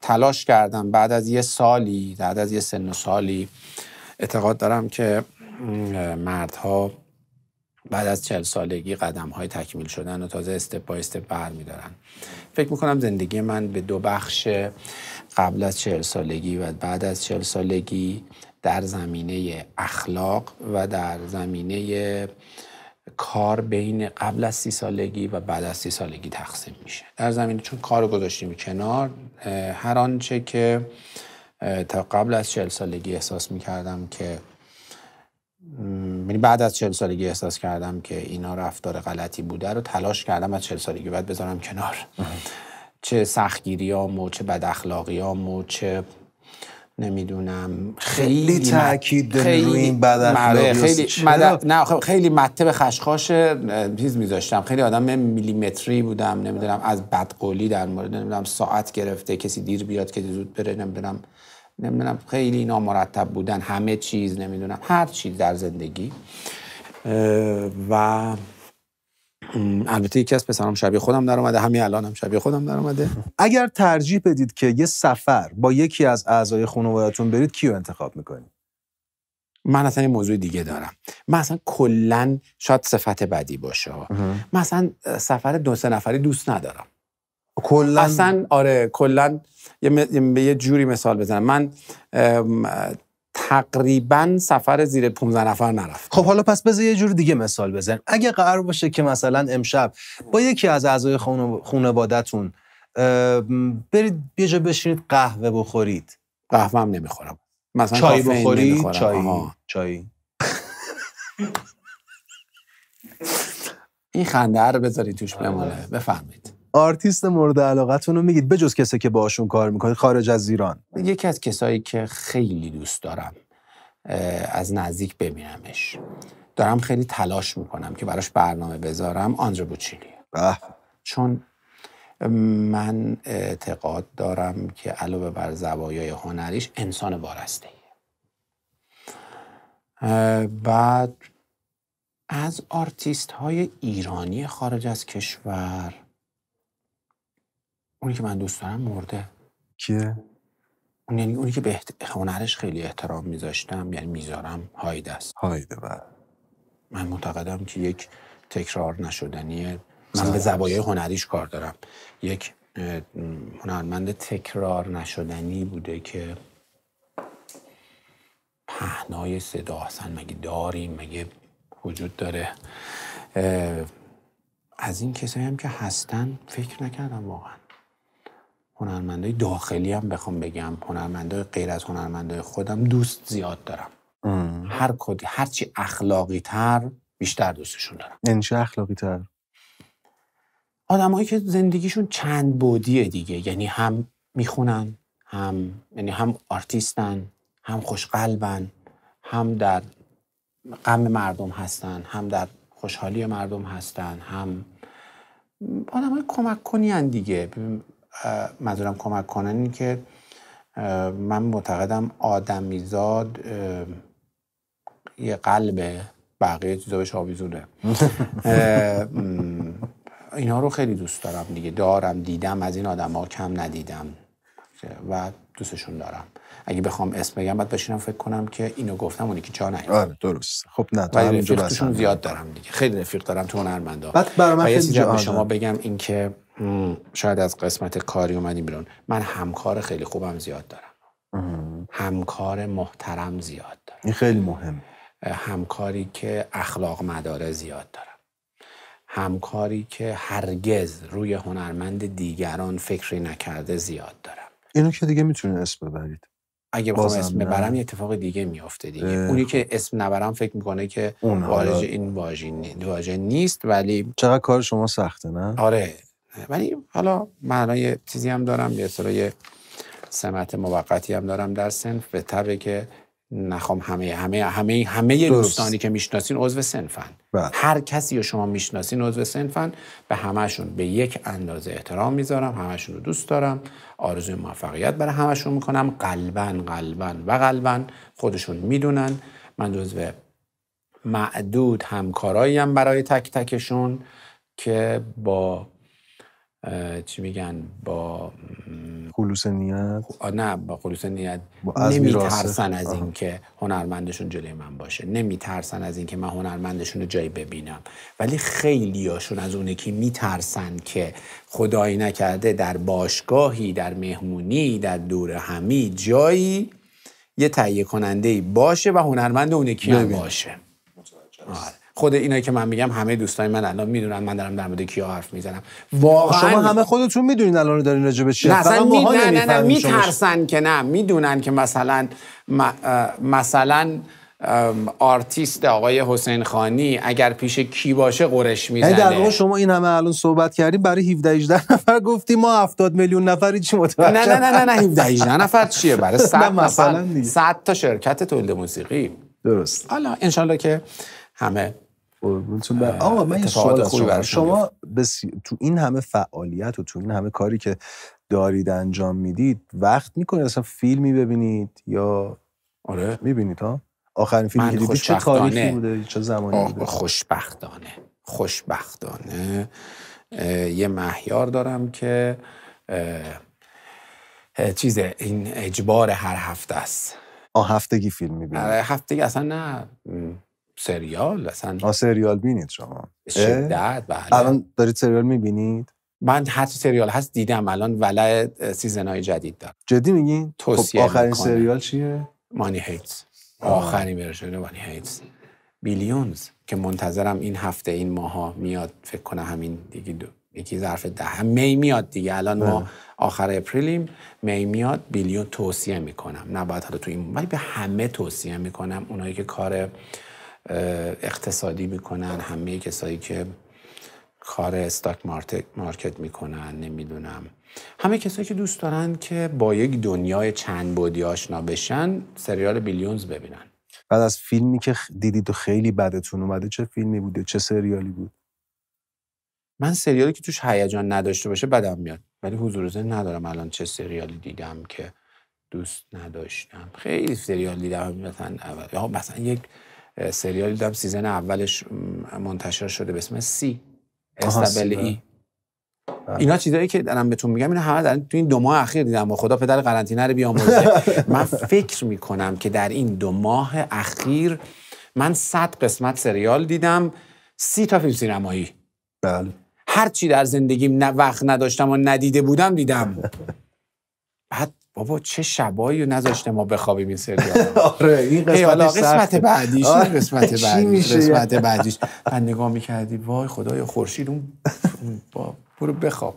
تلاش کردم بعد از یه سالی بعد از یه سن و سالی اعتقاد دارم که مردها بعد از چهل سالگی قدم های تکمیل شدن و تازه استپ بای استپ بر میدارن فکر میکنم زندگی من به دو بخش قبل از چهل سالگی و بعد از چهل سالگی در زمینه اخلاق و در زمینه کار بین قبل از سی سالگی و بعد از سی سالگی تقسیم میشه در زمینه چون کار رو گذاشتیم کنار هر آنچه که تا قبل از چهل سالگی احساس میکردم که یعنی بعد از چهل سالگی احساس کردم که اینا رفتار غلطی بوده رو تلاش کردم از چهل سالگی بعد بذارم کنار چه سختگیری و چه بد اخلاقی و چه نمیدونم خیلی, تاکید خیلی روی این بد خیلی خیلی مته آره، به خب خشخاش چیز میذاشتم خیلی آدم میلیمتری بودم نمیدونم از بدقولی در مورد نمیدونم ساعت گرفته کسی دیر بیاد که زود بره نمیدونم نمیدونم خیلی نامرتب بودن همه چیز نمیدونم هر چیز در زندگی و البته یکی از پسرام شبیه خودم در اومده همین الان هم شبیه خودم در اومده اگر ترجیح بدید که یه سفر با یکی از اعضای خانوادتون برید کیو انتخاب میکنید من اصلا یه موضوع دیگه دارم من اصلا کلا شاید صفت بدی باشه من اصلا سفر دو سه نفری دوست ندارم کلن... اصلا آره کلا یه, یه جوری مثال بزنم من تقریبا سفر زیر 15 نفر نرفت خب حالا پس بذار یه جور دیگه مثال بزن اگه قرار باشه که مثلا امشب با یکی از اعضای خانوادتون برید یه جا بشینید قهوه بخورید قهوه هم نمیخورم مثلا چای بخوری چای این خنده رو بذارید توش آره. بمونه بفهمید آرتیست مورد علاقتون رو میگید بجز کسی که باشون کار میکنید خارج از ایران یکی از کسایی که خیلی دوست دارم از نزدیک ببینمش دارم خیلی تلاش میکنم که براش برنامه بذارم آندرو بوچیلی چون من اعتقاد دارم که علاوه بر زوایای هنریش انسان وارسته بعد از آرتیست های ایرانی خارج از کشور اونی که من دوست دارم مرده کیه؟ اون یعنی اونی که به هنرش خیلی احترام میذاشتم یعنی میذارم هاید است هایده بله. من معتقدم که یک تکرار نشدنیه من به زبایه هنریش کار دارم یک هنرمند تکرار نشدنی بوده که پهنای صدا اصلا مگه داریم مگه وجود داره از این کسایی هم که هستن فکر نکردم واقعا هنرمندای داخلی هم بخوام بگم هنرمندای غیر از هنرمندای خودم دوست زیاد دارم ام. هر کدی هر چی اخلاقی تر بیشتر دوستشون دارم یعنی اخلاقی تر آدمایی که زندگیشون چند بودیه دیگه یعنی هم میخونن هم یعنی هم آرتیستن هم خوشقلبن هم در غم مردم هستن هم در خوشحالی مردم هستن هم آدم های کمک کنی دیگه منظورم کمک کنن این که من معتقدم آدمیزاد یه قلب بقیه چیزا بهش آویزونه اینا رو خیلی دوست دارم دیگه دارم دیدم از این آدم ها کم ندیدم و دوستشون دارم اگه بخوام اسم بگم بعد بشینم فکر کنم که اینو گفتم اونی که جا نیست آره، درست خب نه تو زیاد دارم دیگه خیلی رفیق دارم تو هنرمندا بعد برای من خیلی شما بگم این که شاید از قسمت کاری اومدی بیرون من همکار خیلی خوبم زیاد دارم همکار محترم زیاد دارم این خیلی مهم همکاری که اخلاق مداره زیاد دارم همکاری که هرگز روی هنرمند دیگران فکری نکرده زیاد دارم اینو که دیگه میتونین اسم ببرید اگه بخوام اسم ببرم یه اتفاق دیگه میافته دیگه اونی خب. که اسم نبرم فکر میکنه که واژه این واژه نیست ولی چقدر کار شما سخته نه آره ولی حالا معنای چیزی هم دارم یه اصطلاح سمت موقتی هم دارم در سنف به که نخوام همه همه همه همه دوستانی که میشناسین عضو سنفن بله. هر کسی رو شما میشناسین عضو سنفن به همشون به یک اندازه احترام میذارم همشون رو دوست دارم آرزوی موفقیت برای همشون میکنم قلبا قلبا و قلبا خودشون میدونن من عضو معدود همکاراییم برای تک تکشون که با چی میگن با خلوص نیت نه با خلوص نیت نمیترسن از این که هنرمندشون جلوی من باشه نمیترسن از که من هنرمندشون رو جایی ببینم ولی خیلی هاشون از اونه که میترسن که خدایی نکرده در باشگاهی در مهمونی در دور همی جایی یه تهیه کننده باشه و هنرمند اونه که باشه خود اینایی که من میگم همه دوستای من الان میدونن من دارم در مورد کیا حرف میزنم خب، واقعا شما همه خودتون میدونین الان دارین راجع به چی حرف مثلا نه نه, میترسن که نه میدونن که مثلا مثلا آرتیست آقای حسین خانی اگر پیش کی باشه قرش میزنه در واقع شما این همه الان صحبت کردیم برای 17 18 نفر گفتی ما 70 میلیون نفری چی متوجه نه نه نه نه 17 18 نفر چیه برای 100 مثلا 100 تا شرکت تولید موسیقی درست حالا ان که همه شما بس... تو این همه فعالیت و تو این همه کاری که دارید انجام میدید وقت میکنید اصلا فیلمی ببینید یا آره میبینید ها آخرین فیلمی که دیدید چه تاریخی بوده چه زمانی بوده خوشبختانه خوشبختانه یه مهیار دارم که چیز این اجبار هر هفته است آه هفتگی فیلم میبینید آره، هفتگی اصلا نه سریال اصلا آ سریال بینید شما شدت بله الان دارید سریال میبینید من هر سریال هست دیدم الان ولع های جدید دارم جدی میگین خب، توصیه خب آخرین سریال چیه مانی هیتس آخرین ورژن مانی هیتس بیلیونز که منتظرم این هفته این ماها میاد فکر کنم همین دیگه دو یکی ظرف ده می میاد دیگه الان ما بله. آخر اپریلیم می میاد بیلیون توصیه میکنم نه باید حالا تو این ولی به همه توصیه میکنم اونایی که کار اقتصادی میکنن همه کسایی که کار استاک مارکت میکنن نمیدونم همه کسایی که دوست دارن که با یک دنیای چند بودی آشنا بشن سریال بیلیونز ببینن بعد از فیلمی که دیدید و خیلی بدتون اومده چه فیلمی بوده چه سریالی بود من سریالی که توش هیجان نداشته باشه بدم میاد ولی حضور ذهن ندارم الان چه سریالی دیدم که دوست نداشتم خیلی سریال دیدم مثلا اول مثلا یک سریال دیدم سیزن اولش منتشر شده به اسم سی استبل ای بله. بله. اینا چیزایی که دارم بهتون میگم اینا همه در این دو ماه اخیر دیدم با خدا پدر قرنطینه رو بیامرزه من فکر میکنم که در این دو ماه اخیر من صد قسمت سریال دیدم سی تا فیلم سینمایی بله هر چی در زندگیم وقت نداشتم و ندیده بودم دیدم بعد بابا چه شبایی نذاشته ما بخوابیم این سریال آره این قسمت قسمت بعدیش آره. قسمت بعدیش قسمت بعدیش من نگاه میکردی وای خدای خورشید اون با برو بخواب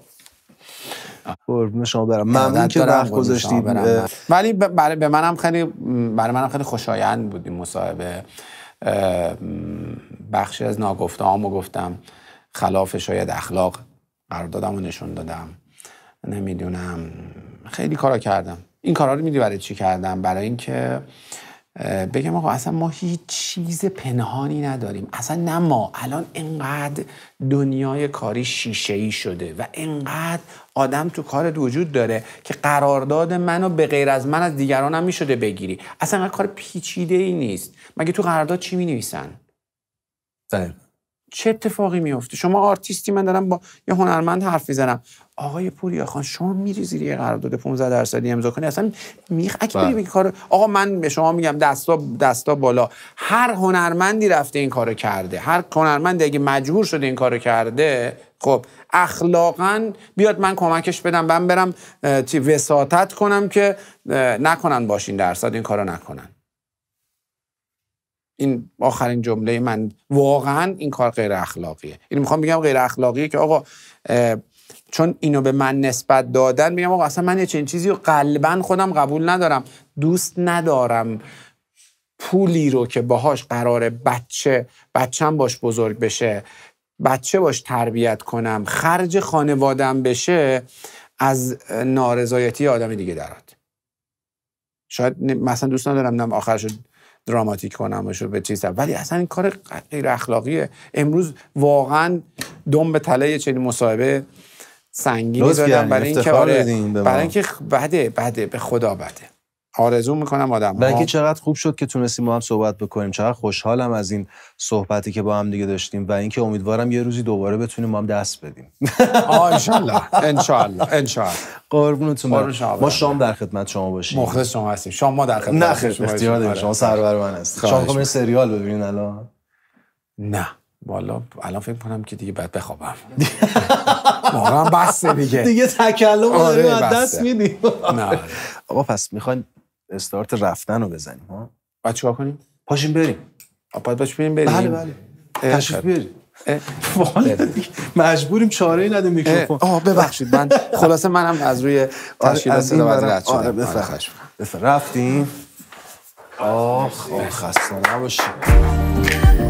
قربون شما برم ممنون که وقت گذاشتید ولی برای به منم خیلی برای منم خیلی خوشایند بود این مصاحبه بخشی از هامو گفتم خلاف شاید اخلاق قرار دادم و نشون دادم نمیدونم خیلی کارا کردم این کارا رو میدی برای چی کردم برای اینکه بگم آقا اصلا ما هیچ چیز پنهانی نداریم اصلا نه ما الان انقدر دنیای کاری شیشه ای شده و انقدر آدم تو کارت وجود داره که قرارداد منو به غیر از من از دیگران هم میشده بگیری اصلا کار پیچیده ای نیست مگه تو قرارداد چی می نویسن چه اتفاقی میفته شما آرتیستی من دارم با یه هنرمند حرف میزنم آقای پوریا خان شما میری زیر یه قرارداد 15 درصدی امضا کنی اصلا میخ اگه این بله. کارو آقا من به شما میگم دستا دستا بالا هر هنرمندی رفته این کارو کرده هر هنرمندی اگه مجبور شده این کارو کرده خب اخلاقا بیاد من کمکش بدم من برم وساطت کنم که نکنن باشین درصد این کارو نکنن این آخرین جمله من واقعا این کار غیر اخلاقیه اینو یعنی میخوام بگم غیر اخلاقیه که آقا چون اینو به من نسبت دادن میگم آقا اصلا من یه چنین چیزی رو قلبا خودم قبول ندارم دوست ندارم پولی رو که باهاش قرار بچه بچم باش بزرگ بشه بچه باش تربیت کنم خرج خانوادم بشه از نارضایتی آدم دیگه درات شاید مثلا دوست ندارم نم آخرش دراماتیک کنم و به چیز ولی اصلا این کار غیر اخلاقیه امروز واقعا دم به تله چنین مصاحبه سنگین دادم برای اینکه آره برای اینکه بده بده به خدا بده آرزو میکنم آدم ها چقدر خوب شد که تونستیم با هم صحبت بکنیم چقدر خوشحالم از این صحبتی که با هم دیگه داشتیم و اینکه امیدوارم یه روزی دوباره بتونیم با هم دست بدیم آه انشالله انشالله انشالله قربونتون برم ما شام در خدمت شما باشیم مخلص شما هستیم شام ما در خدمت نه خیلی اختیار آره. شما سرور من هست شام خب، سریال ببینین الان نه والا الان فکر کنم که دیگه بعد بخوابم واقعا بس دیگه دیگه تکلم آره رو دست میدیم نه آقا پس میخواین استارت رفتن رو بزنیم ها بعد چیکار کنیم پاشیم بریم بعد باش بریم بریم بله بله تشریف بریم مجبوریم چاره ای نده میکروفون آه ببخشید من خلاصه منم از روی آره، تشکیل صدا رد آره، آره، رفتیم آخ خسته نباشید